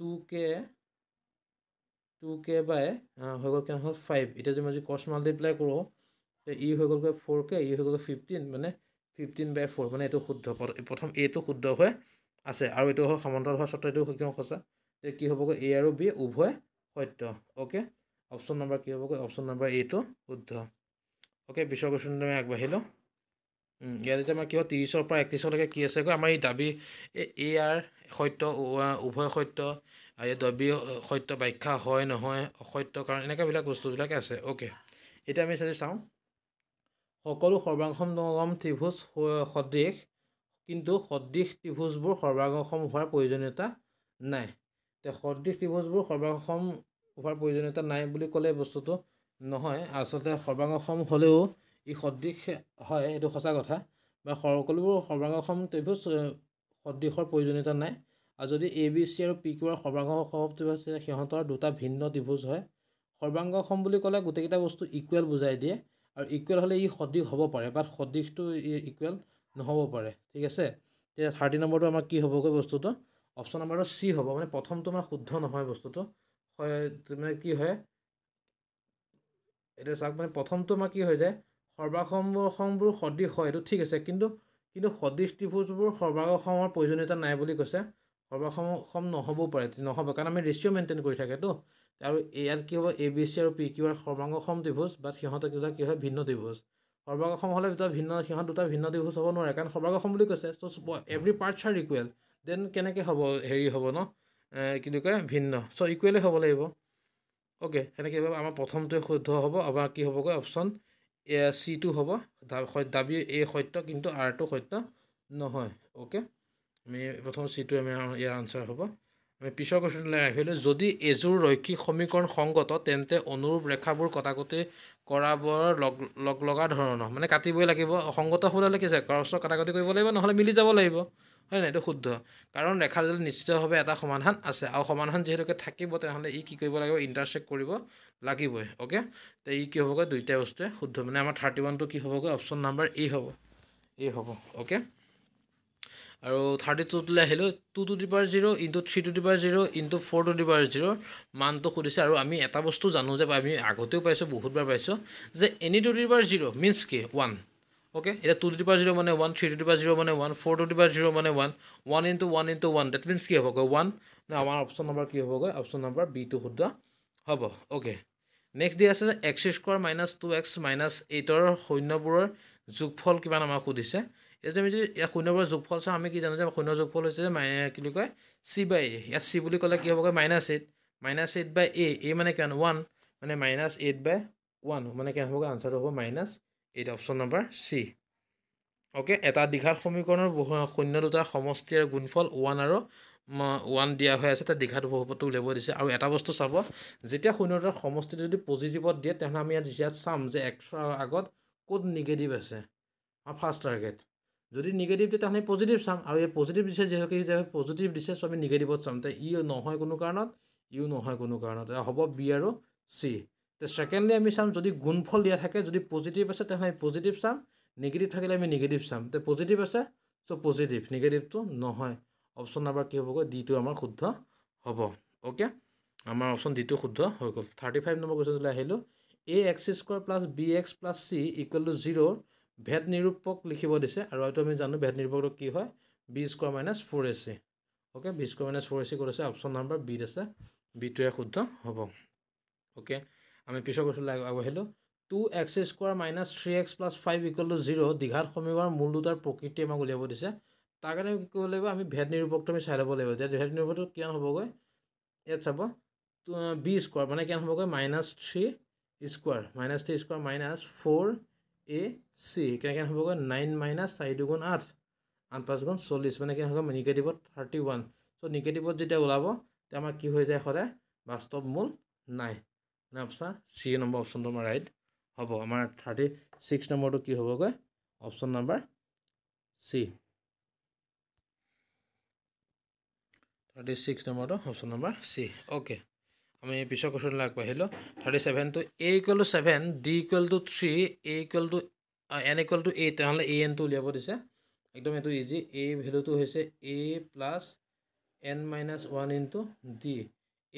two k two k by হৈ গ'ল কিমান হ'ল ফাইভ এতিয়া যদি মই যদি কষ্ট মাল্টিপ্লাই কৰোঁ ই হৈ গ'লগৈ ফ'ৰ কে ই হৈ গ'ল ফিফটিন মানে ফিফটিন বাই ফ'ৰ মানে এইটো শুদ্ধ প্ৰথম এইটো শুদ্ধ হৈ আছে আৰু এইটো হ'ল সমান্তৰাল হোৱা স্বত্বেও এইটো সক্ষম সঁচা এতিয়া কি হ'বগৈ এ আৰু বি উভয় সত্য অ'কে অপশ্যন নম্বৰ কি হ'বগৈ অপশ্যন নম্বৰ এইটো শুদ্ধ অ'কে পিছৰ কুৱেশ্যনটো আমি আগবাঢ়িলোঁ ইয়াত এতিয়া আমাৰ কি হয় ত্ৰিছৰ পৰা একত্ৰিছলৈকে কি আছে আমাৰ এই দাবী এ আৰ সত্য উভয় সত্য এই দবী সত্য ব্যাখ্যা হয় নহয় অসত্য কাৰণ এনেকুৱাবিলাক বস্তুবিলাকে আছে অ'কে এতিয়া আমি চাই চাওঁ সকলো সৰ্বাংসম নগম ত্ৰিভুজ সদৃশ কিন্তু সদৃশ ত্ৰিভোজবোৰ সৰ্বাংসম হোৱাৰ প্ৰয়োজনীয়তা নাই এতিয়া সদৃশ ত্ৰিভোজবোৰ সৰ্বাংসম হোৱাৰ প্ৰয়োজনীয়তা নাই বুলি ক'লে বস্তুটো নহয় আচলতে সৰ্বাংসম হ'লেও ই সদৃশ হয় এইটো সঁচা কথা বা সকলোবোৰ সৰ্বাংগক্ষম ত্ৰিভুজ সদৃশৰ প্ৰয়োজনীয়তা নাই আৰু যদি এ বি চি আৰু পি কিউৰ সৰ্বাংগক্ষম ত্ৰিভুজ সিহঁতৰ দুটা ভিন্ন ত্ৰিভুজ হয় সৰ্বাংগক্ষম বুলি ক'লে গোটেইকেইটা বস্তু ইকুৱেল বুজাই দিয়ে আৰু ইকুৱেল হ'লে ই সদৃশ হ'ব পাৰে বাট সদৃশটো ইকুৱেল নহ'ব পাৰে ঠিক আছে তেতিয়া থাৰ্টি নম্বৰটো আমাৰ কি হ'বগৈ বস্তুটো অপশ্যন নম্বৰটো চি হ'ব মানে প্ৰথমটো আমাৰ শুদ্ধ নহয় বস্তুটো হয় মানে কি হয় এতিয়া চাওক মানে প্ৰথমটো আমাৰ কি হৈ যায় সৰ্বাসমূহসমূহ সদৃশ হয় এইটো ঠিক আছে কিন্তু কিন্তু সদৃশ ত্ৰিভুজবোৰ সৰ্বাসমৰ প্ৰয়োজনীয়তা নাই বুলি কৈছে সৰ্বাসমসম নহ'বও পাৰে নহ'ব কাৰণ আমি ৰেচিঅ' মেইনটেইন কৰি থাকেতো আৰু ইয়াত কি হ'ব এ বি চি আৰু পি কিউ আৰ সৰ্বাংগসম ত্ৰিভুজ বা সিহঁতৰ কিবা কি হয় ভিন্ন ত্ৰিভুজ সৰ্বাসম হ'লে দুটা ভিন্ন সিহঁত দুটা ভিন্ন ত্ৰিভুজ হ'ব নোৱাৰে কাৰণ সৰ্বাসম বুলি কৈছে so' every parts are equal then কেনেকৈ হ'ব হেৰি হ'ব ন কি কয় ভিন্ন চ' ইকুৱেলেই হ'ব লাগিব অ'কে সেনেকৈ আমাৰ প্ৰথমটোৱে শুদ্ধ হ'ব আমাৰ কি হ'বগৈ অপশ্যন চিটো হ'ব দাবী এ সত্য কিন্তু আৰটো সত্য নহয় অ'কে আমি প্ৰথম চিটো আমি ইয়াৰ আনচাৰ হ'ব আমি পিছৰ কুৱেশ্যনলৈ আহিলোঁ যদি এযোৰ ৰৈক্ষিক সমীকৰণ সংগত তেন্তে অনুৰূপ ৰেখাবোৰ কটাকটি কৰাবৰ লগ লগ লগা ধৰণৰ মানে কাটিবই লাগিব সংগত হ'বলৈ লাগিছে ক্ৰছৰ কটাকটি কৰিব লাগিব নহ'লে মিলি যাব লাগিব হয় নাই এইটো শুদ্ধ কাৰণ ৰেখাৰ দুডাল নিশ্চিতভাৱে এটা সমাধান আছে আৰু সমাধান যিহেতুকে থাকিব তেনেহ'লে ই কি কৰিব লাগিব ইণ্টাৰচেক্ট কৰিব লাগিবই অ'কে তে ই কি হ'বগৈ দুইটাই বস্তুৱে শুদ্ধ মানে আমাৰ থাৰ্টি ওৱানটো কি হ'বগৈ অপশ্যন নাম্বাৰ এ হ'ব এই হ'ব অ'কে আৰু থাৰ্টি টুটোলৈ আহিলোঁ two to the power zero' into three to the power zero' into four to the power zero' মানটো সুধিছে আৰু আমি এটা বস্তু জানো যে আমি আগতেও পাইছোঁ বহুতবাৰ পাইছোঁ যে any to the power zero' means কি ওৱান ওকে এটা টু টু পাওয়ার জিরো মানে one three to to power zero মানে one four to to power zero মানে one one into one into one that means কি হবগে one না আমার option number কি হবগে অপশন নাম্বার বি টু শুদ্ধ হব ওকে নেক্সট দিয়ে আছে যে x square minus two x minus এইটর শূন্যবোৰৰ যোগফল কিমান আমাক সুধিছে এতিয়া আমি যদি ইয়াৰ শূন্যবোৰৰ যোগফল চাওঁ আমি কি জানো যে শূন্য যোগফল হৈছে যে মাই কি বুলি কয় চি বাই এ ইয়াত চি বুলি ক'লে কি হ'বগৈ minus eight minus eight by a a মানে কিমান ওৱান মানে মাইনাছ এইট বাই ওৱান মানে কিমান হ'বগৈ আনচাৰটো হ'ব মাইনাছ এইটো অপশ্যন নাম্বাৰ চি অ'কে এটা দীঘাত সমীকৰণৰ শূন্য দুটাৰ সমষ্টিৰ গুণফল ওৱান আৰু ওৱান দিয়া হৈ আছে তাত দীঘাটো বহুপদটো উলিয়াব দিছে আৰু এটা বস্তু চাব যেতিয়া শূন্য দুটাৰ সমষ্টিটো যদি পজিটিভত দিয়ে তেনেহ'লে আমি ইয়াত ইয়াত চাম যে এক্সৰ আগত ক'ত নিগেটিভ আছে আমাৰ ফাৰ্ষ্ট টাৰ্গেট যদি নিগেটিভ দিয়ে তেনেহ'লে পজিটিভ চাম আৰু এই পজিটিভ দিছে যিহেতু পজিটিভ দিছে চ' আমি নিগেটিভত চাম তে ই নহয় কোনো কাৰণত ইও নহয় কোনো কাৰণত হ'ব বি আৰু চি তে ছেকেণ্ডলি আমি চাম যদি গুণফল দিয়া থাকে যদি পজিটিভ আছে তেনেহ'লে আমি পজিটিভ চাম নিগেটিভ থাকিলে আমি নিগেটিভ চাম তে পজিটিভ আছে চ' পজিটিভ নিগেটিভটো নহয় অপশ্যন নাম্বাৰ কি হ'বগৈ ডিটো আমাৰ শুদ্ধ হ'ব অ'কে আমাৰ অপশ্যন ডিটো শুদ্ধ হৈ গ'ল থাৰ্টি ফাইভ নম্বৰ কুৱেশ্যনটোলৈ আহিলোঁ a x square plus B x plus c equal to zero' ভেদ নিৰূপক লিখিব দিছে আৰু এইটো আমি জানো ভেদ নিৰূপকটো কি হয় b square minus four a c okay b square minus four a c আছে অপশ্যন নাম্বাৰ বিত আছে বিটোৱে শুদ্ধ হ'ব অ'কে আমি পিছৰ কৈছিলোঁ আগবাঢ়িলোঁ two x square minus three x plus five equal to zero' দীঘাত সমীপৰ মূল দুটাৰ প্ৰকৃতি আমাক উলিয়াব দিছে তাৰ কাৰণে কি কৰিব লাগিব আমি ভেদ নিৰূপকটো আমি চাই ল'ব লাগিব যে ভেদ নিৰূপকটো কিমান হ'বগৈ ইয়াত চাব টু বি স্কোৱাৰ মানে কিয় হ'বগৈ minus three square minus three square minus four a c কেনেকৈ হ'বগৈ নাইন মাইনাছ চাৰি দুগুণ আঠ আঠ পাঁচ গুণ চল্লিছ মানে কি হ'ব নিগেটিভত থাৰ্টি ওৱান চ' নিগেটিভত যেতিয়া ওলাব তেতিয়া আমাৰ কি হৈ যায় সদায় বাস্তৱ মূল নাই মানে অপশ্যন চি নম্বৰ অপশ্যনটো আমাৰ ৰাইট হ'ব আমাৰ থাৰ্টি ছিক্স নম্বৰটো কি হ'বগৈ option number C thirty six নম্বৰটো অপশ্যন নম্বৰ চি অ'কে আমি পিছৰ কোৱেশ্যনলৈ আগবাঢ়িলোঁ থাৰ্টি ছেভেনটো a equal to seven d equal to three a equal to n equal to a তেনেহ'লে এ এনটো উলিয়াব দিছে একদম এইটো ইজি এ ভেলুটো হৈছে a plus N minus one into d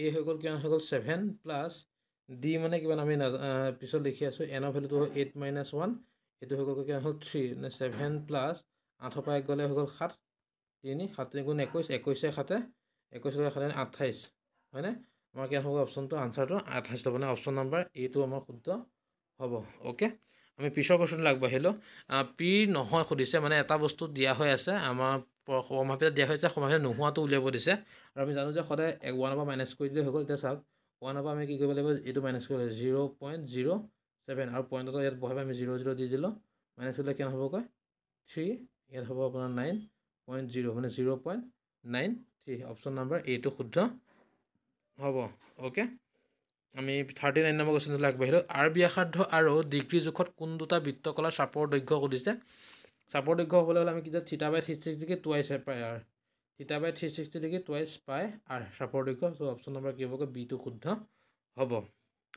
a হৈ গ'ল কিমান হৈ গ'ল ছেভেন প্লাছ ডি মানে কিমান আমি পিছত লিখি আছোঁ এনৰ ভেলুটো হ'ল এইট মাইনাছ ওৱান এইটো হৈ গ'ল কি হ'ল থ্ৰী নে ছেভেন প্লাছ আঠৰ পৰা এক গ'লে হৈ গ'ল সাত তিনি সাত তিনি গুণ একৈছ একৈছে সাতে একৈছ গ'লে সাতে আঠাইছ হয়নে আমাৰ কি হ'ব অপশ্যনটো আনচাৰটো আঠাইছ হ'ব ল'বনে অপশ্যন নাম্বাৰ এইটো আমাৰ শুদ্ধ হ'ব অ'কে আমি পিছৰ প্ৰশ্নটো আগবাঢ়িলোঁ পি নহয় সুধিছে মানে এটা বস্তু দিয়া হৈ আছে আমাৰ সমাপিত দিয়া হৈ আছে সমাপিত নোহোৱাটো উলিয়াব দিছে আৰু আমি জানো যে সদায় ওৱানৰ পৰা মাইনাছ কৰি দিলে হৈ গ'ল এতিয়া চাওক ওৱানৰ পৰা আমি কি কৰিব লাগিব এইটো মাইনাছ কৰিব লাগিব জিৰ' পইণ্ট জিৰ' ছেভেন আৰু পইণ্টত ইয়াত বহাব আমি জিৰ' জিৰ' দি দিলোঁ মাইনাছ কৰিলে কেনে হ'ব কয় থ্ৰী ইয়াত হ'ব আপোনাৰ নাইন পইণ্ট জিৰ' মানে zero' point nine three option number এইটো শুদ্ধ হ'ব অ'কে আমি থাৰ্টি নাইন নম্বৰ কুৱেশ্যনটো আগবাঢ়িলোঁ আৰ ব্যাসাৰ্ধ আৰু ডিগ্ৰী জোখত কোন দুটা বৃত্তকলাৰ চাপৰ দৈৰ্ঘ্য সুধিছে চাপৰ দৈৰ্ঘ্য হ'বলৈ হ'লে আমি কি যে theta by three six degree twice pi r theta by three sixty degree twice pi r চাপৰ দৈৰ্ঘ্য চ' অপশ্যন নম্বৰ কি হ'ব কয় বিটো শুদ্ধ হ'ব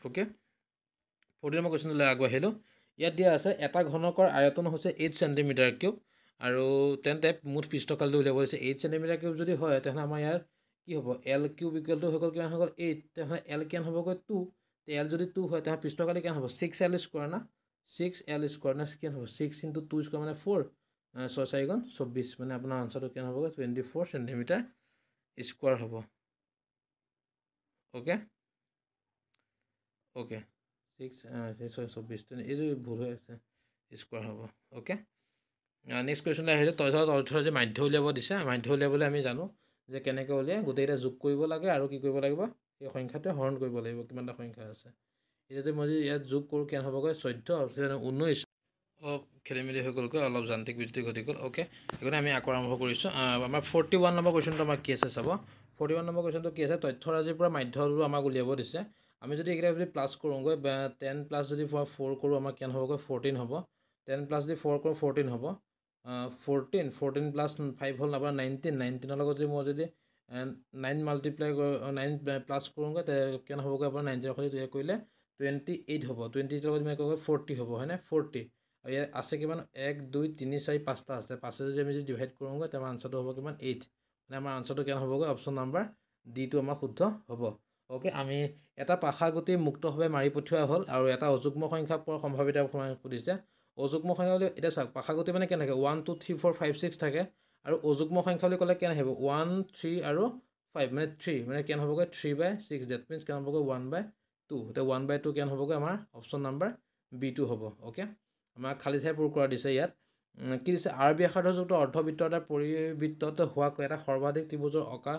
অ'কে ফৰ্টি নম্বৰ কুৱেশ্যনলৈ আগবাঢ়িলোঁ ইয়াত দিয়া আছে এটা ঘনকৰ আয়তন হৈছে এইট চেণ্টিমিটাৰ কিউব আৰু তেন্তে মুঠ পৃষ্ঠকালটো উলিয়াব দিছে এইট চেণ্টিমিটাৰ কিউব যদি হয় তেনেহ'লে আমাৰ ইয়াৰ কি হ'ব এল কিউব ইকুৱেলটো হৈ গ'ল কিমান হৈ গ'ল এইট তেনেহ'লে এল কিমান হ'বগৈ টু এল যদি টু হয় তেনেহ'লে পৃষ্ঠকালি কিমান হ'ব ছিক্স এল স্কুৱাৰ না ছিক্স এল স্কুৱাৰ না কিমান হ'ব ছিক্স ইণ্টু টু স্কুৱাৰ মানে ফ'ৰ ছয় চাৰিগুণ চৌব্বিছ মানে আপোনাৰ আনচাৰটো কেনে হ'বগৈ টুৱেণ্টি ফ'ৰ চেণ্টিমিটাৰ স্কুৱাৰ হ'ব অ'কে অ'কে ছিক্স ছয় চৌব্বিছ এইটো ভুল হৈ আছে স্কুৱাৰ হ'ব অ'কে নেক্সট কুৱেশ্যনটো আহিছে তথ্য তথ্যৰ যে মাধ্য উলিয়াব দিছে মাধ্য উলিয়াবলৈ আমি জানো যে কেনেকৈ উলিয়াই গোটেইকেইটা যোগ কৰিব লাগে আৰু কি কৰিব লাগিব সেই সংখ্যাটোৱে হৰণ কৰিব লাগিব কিমানটা সংখ্যা আছে এতিয়া যদি মই যদি ইয়াত যোগ কৰোঁ কেনে হ'বগৈ চৈধ্য ঊনৈছ অলপ খেলিমেলি হৈ গ'লগৈ অলপ যান্ত্ৰিক বিজুতি ঘটি গ'ল অ'কে সেইকাৰণে আমি আকৌ আৰম্ভ কৰিছোঁ আমাৰ ফৰ্টি ওৱান নম্বৰ কুৱেশ্যনটো আমাৰ কি আছে চাব ফৰ্টি ওৱান নম্বৰ কুৱেশ্যনটো কি আছে তথ্যৰাজিৰ পৰা মাধ্যমটো আমাক উলিয়াব দিছে আমি যদি এইকেইটা যদি প্লাছ কৰোঁগৈ টেন প্লাছ যদি ফ'ৰ কৰোঁ আমাৰ কিমান হ'বগৈ ফৰ্টিন হ'ব টেন প্লাছ যদি ফ'ৰ কৰোঁ ফৰ্টিন হ'ব ফৰ্টিন ফৰ্টিন প্লাছ ফাইভ হ'ল আপোনাৰ নাইনটিন নাইনটিনৰ লগত যদি মই যদি নাইন মাল্টিপ্লাই নাইন প্লাছ কৰোঁগৈ কিমান হ'বগৈ আপোনাৰ নাইনটিনৰ সৈতে কৰিলে টুৱেণ্টি এইট হ'ব টুৱেণ্টি এইটৰ লগত ফৰ্টি হ'ব হয়নে ফৰ্টি আৰু ইয়াত আছে কিমান এক দুই তিনি চাৰি পাঁচটা আছে পাঁচটা যদি আমি যদি ডিভাইড কৰোঁগৈ তেতিয়া আনচাৰটো হ'ব কিমান এইট মানে আমাৰ আনচাৰটো কিমান হ'বগৈ অপশ্যন নাম্বাৰ ডিটো আমাৰ শুদ্ধ হ'ব অ'কে আমি এটা পাশাগুটি মুক্তভাৱে মাৰি পঠিওৱা হ'ল আৰু এটা অযুগ্ম সংখ্যা পোৱাৰ সম্ভাৱিতা সুধিছে অযুগ্ম সংখ্যা বুলি এতিয়া চাওক পাশাগুটি মানে কেনেকৈ one two three four five six থাকে আৰু অযুগ্ম সংখ্যা বুলি ক'লে কেনে আহিব ওৱান থ্ৰী আৰু ফাইভ মানে থ্ৰী মানে কেন হ'বগৈ three by six that means কেন হ'বগৈ ওৱান বাই টু এতিয়া ওৱান বাই টু কেন হ'বগৈ আমাৰ অপশ্যন নাম্বাৰ বিটো হ'ব অ'কে আমাৰ খালী ঠাই পূৰ কৰা দিছে ইয়াত কি দিছে আৰ আৰবী আষাধযুক্ত অৰ্ধবৃত্ত এটা পৰিবৃত্তত হোৱাকৈ এটা সৰ্বাধিক ত্ৰিভুজৰ অঁকা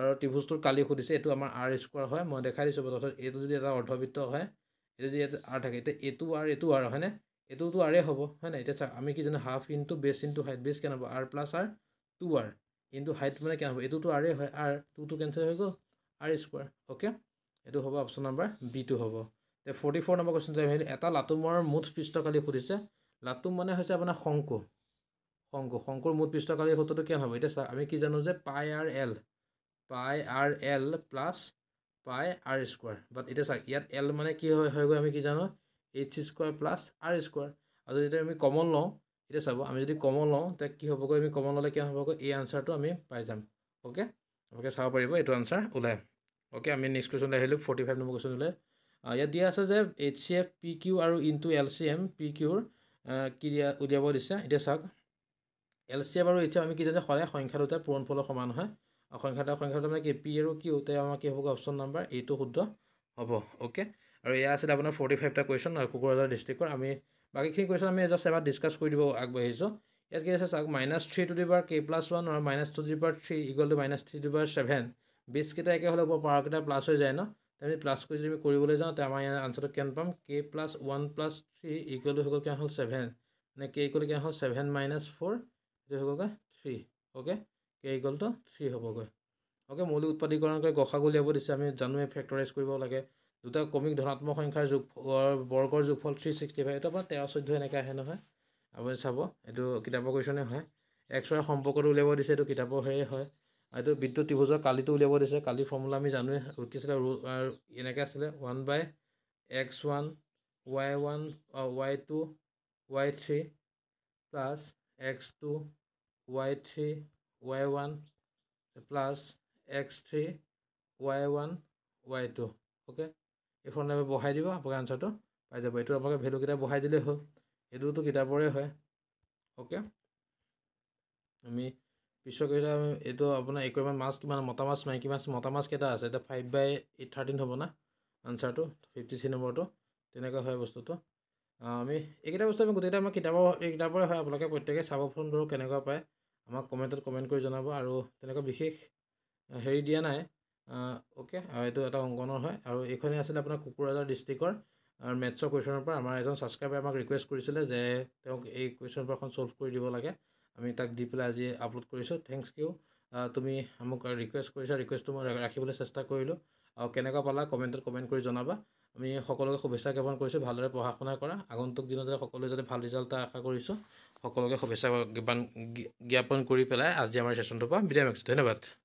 আৰু ত্ৰিভুজটোৰ কালি সুধিছে এইটো আমাৰ আৰ স্কুৱাৰ হয় মই দেখাই দিছোঁ অৰ্থাৎ এইটো যদি এটা অৰ্ধবৃত্ত হয় এইটো যদি ইয়াত আৰ থাকে এতিয়া এইটো আৰ এইটো আৰ হয়নে এইটোতো আৰে হ'ব হয় নাই এতিয়া চাওক আমি কি জানো half into base into height base কেনে হ'ব r plus r two r into height মানে কেনে হ'ব এইটোতো আৰে হয় আৰ টুটো কেনচেল হৈ গ'ল আৰ স্কুৱাৰ অ'কে এইটো হ'ব অপশ্যন নাম্বাৰ বিটো হ'ব এতিয়া ফৰ্টি ফ'ৰ নম্বৰ কুৱেশ্যনটো আহিলোঁ এটা লাটুমৰ মুঠ পৃষ্ঠকালী সুধিছে লাটুম মানে হৈছে আপোনাৰ শংকু শংকু শংকুৰ মুঠ পৃষ্ঠকালী সূত্ৰটো কিয় হ'ব এতিয়া চা আমি কি জানো যে pi r l pi r l plus pi r square but এতিয়া চাওক ইয়াত এল মানে কি হয় হৈ আমি কি জানো h square plus r square আৰু যদি আমি কমন লওঁ এতিয়া চাব আমি যদি কমন লওঁ তেতিয়া কি হ'বগৈ আমি কমন ল'লে কিয় হ'বগৈ এই আনচাৰটো আমি পাই যাম অ'কে আপোনালোকে চাব পাৰিব এইটো আনচাৰ ওলায় অ'কে আমি নেক্সট কুৱেশ্যনলৈ আহিলোঁ ফৰ্টি ফাইভ নম্বৰ কুৱেশ্যন কুৱেশ্যনলৈ ইয়াত দিয়া আছে যে H C F P Q আৰু into L C M P কিউৰ কি দিয়া উলিয়াব দিছে এতিয়া চাওক এল চি এফ আৰু এইচ এফ আমি কি জানো সদায় সংখ্যা দুটাই পূৰণফল সমান হয় আৰু সংখ্যাটো সংখ্যাটো মানে কি পি আৰু কিউ তে আমাৰ কি হ'বগৈ অপশ্যন নাম্বাৰ এইটো শুদ্ধ হ'ব অ'কে আৰু এয়া আছিলে আপোনাৰ ফৰ্টি ফাইভটা কুৱেশ্যন আৰু কোকৰাঝাৰ ডিষ্ট্ৰিক্টৰ আমি বাকীখিনি কুৱেশ্যন আমি জাষ্ট এবাৰ ডিছকাছ কৰি দিব আগবাঢ়িছোঁ ইয়াত কি আছে চাওক minus three to the k plus one আৰু minus to the three equal to minus three to seven বিছকেইটা একে হ'লে পাৱাৰকেইটা প্লাছ হৈ যায় ন আমি প্লাছ কৰি যদি আমি কৰিবলৈ যাওঁ তেতিয়া আমাৰ ইয়াৰ আনচাৰটো কেন পাম k plus one plus three equal হৈ গ'ল কিমান হ'ল ছেভেন মানে কে ইকুৱেল কিয় হ'ল ছেভেন মাইনাছ ফ'ৰ এইটো হৈ গ'লগৈ থ্ৰী অ'কে কে ইকুৱেলটো থ্ৰী হ'বগৈ অ'কে মৌলিক উৎপাদীকৰণ কৰি গসাগু উলিয়াব দিছে আমি জানোৱে ফেক্টৰাইজ কৰিব লাগে দুটা কমিক ধনাত্মক সংখ্যাৰ যোগ বৰ্গৰ যোগফল থ্ৰী ছিক্সটি ফাইভ এইটো আপোনাৰ তেৰ চৈধ্য এনেকৈ আহে নহয় আপুনি চাব এইটো কিতাপৰ কুৱেশ্যনে হয় এক্সৰে সম্পৰ্কটো উলিয়াব দিছে এইটো কিতাপৰ হেৰিয়ে হয় এইটো বিদ্যুৎ ত্ৰিভুজৰ কালিটো উলিয়াব দিছে কালি ফৰ্মুলা আমি জানোৱে কি আছিলে আৰু এনেকৈ আছিলে one by x one y one y two y three plus x two y three y one plus x three y one y two okay এই ফৰ্মুলাবোৰ বঢ়াই দিব আপোনাৰ আনচাৰটো পাই যাব এইটো আপোনালোকে ভেলুকেইটা বঢ়াই দিলেই হ'ল এইটোতো কিতাপৰে হয় অ'কে আমি বিশ্বকৰ্তা এইটো আপোনাৰ একুৰিমান মাছ কিমান মতা মাছ মাইকী মাছ মতা মাছ কেইটা আছে এতিয়া ফাইভ বাই এইট থাৰ্টিন হ'ব না আনচাৰটো ফিফটি থ্ৰী নম্বৰটো তেনেকুৱা হয় বস্তুটো আমি এইকেইটা বস্তু আমি গোটেইকেইটা আমাৰ কিতাপৰ কিতাপৰে হয় আপোনালোকে প্ৰত্যেকেই চাব ফোন ধৰক কেনেকুৱা পায় আমাক কমেণ্টত কমেণ্ট কৰি জনাব আৰু তেনেকুৱা বিশেষ হেৰি দিয়া নাই অ'কে আৰু এইটো এটা অংকনৰ হয় আৰু এইখনেই আছিলে আপোনাৰ কুকুৰাজাৰ ডিষ্ট্ৰিক্টৰ মেথছৰ কুৱেশ্যনৰ পৰা আমাৰ এজন ছাবস্ক্ৰাইবাৰে আমাক ৰিকুৱেষ্ট কৰিছিলে যে তেওঁক এই কুৱেশ্যন পৰা এখন ছল্ভ কৰি দিব লাগে আমি তাক দি পেলাই আজি আপলোড কৰিছোঁ থেংকছ কিউ তুমি মোক ৰিকুৱেষ্ট কৰিছা ৰিকুৱেষ্টটো মই ৰাখিবলৈ চেষ্টা কৰিলোঁ আৰু কেনেকুৱা পালা কমেণ্টত কমেণ্ট কৰি জনাবা আমি সকলোকে শুভেচ্ছা জ্ঞাপন কৰিছোঁ ভালদৰে পঢ়া শুনা কৰা আগন্তুক দিনতে সকলোৱে যাতে ভাল ৰিজাল্ট এটা আশা কৰিছোঁ সকলোকে শুভেচ্ছা জ্ঞাপন জ্ঞাপন কৰি পেলাই আজি আমাৰ ছেশ্যনটোৰ পৰা বিদায় মাগিছোঁ ধন্যবাদ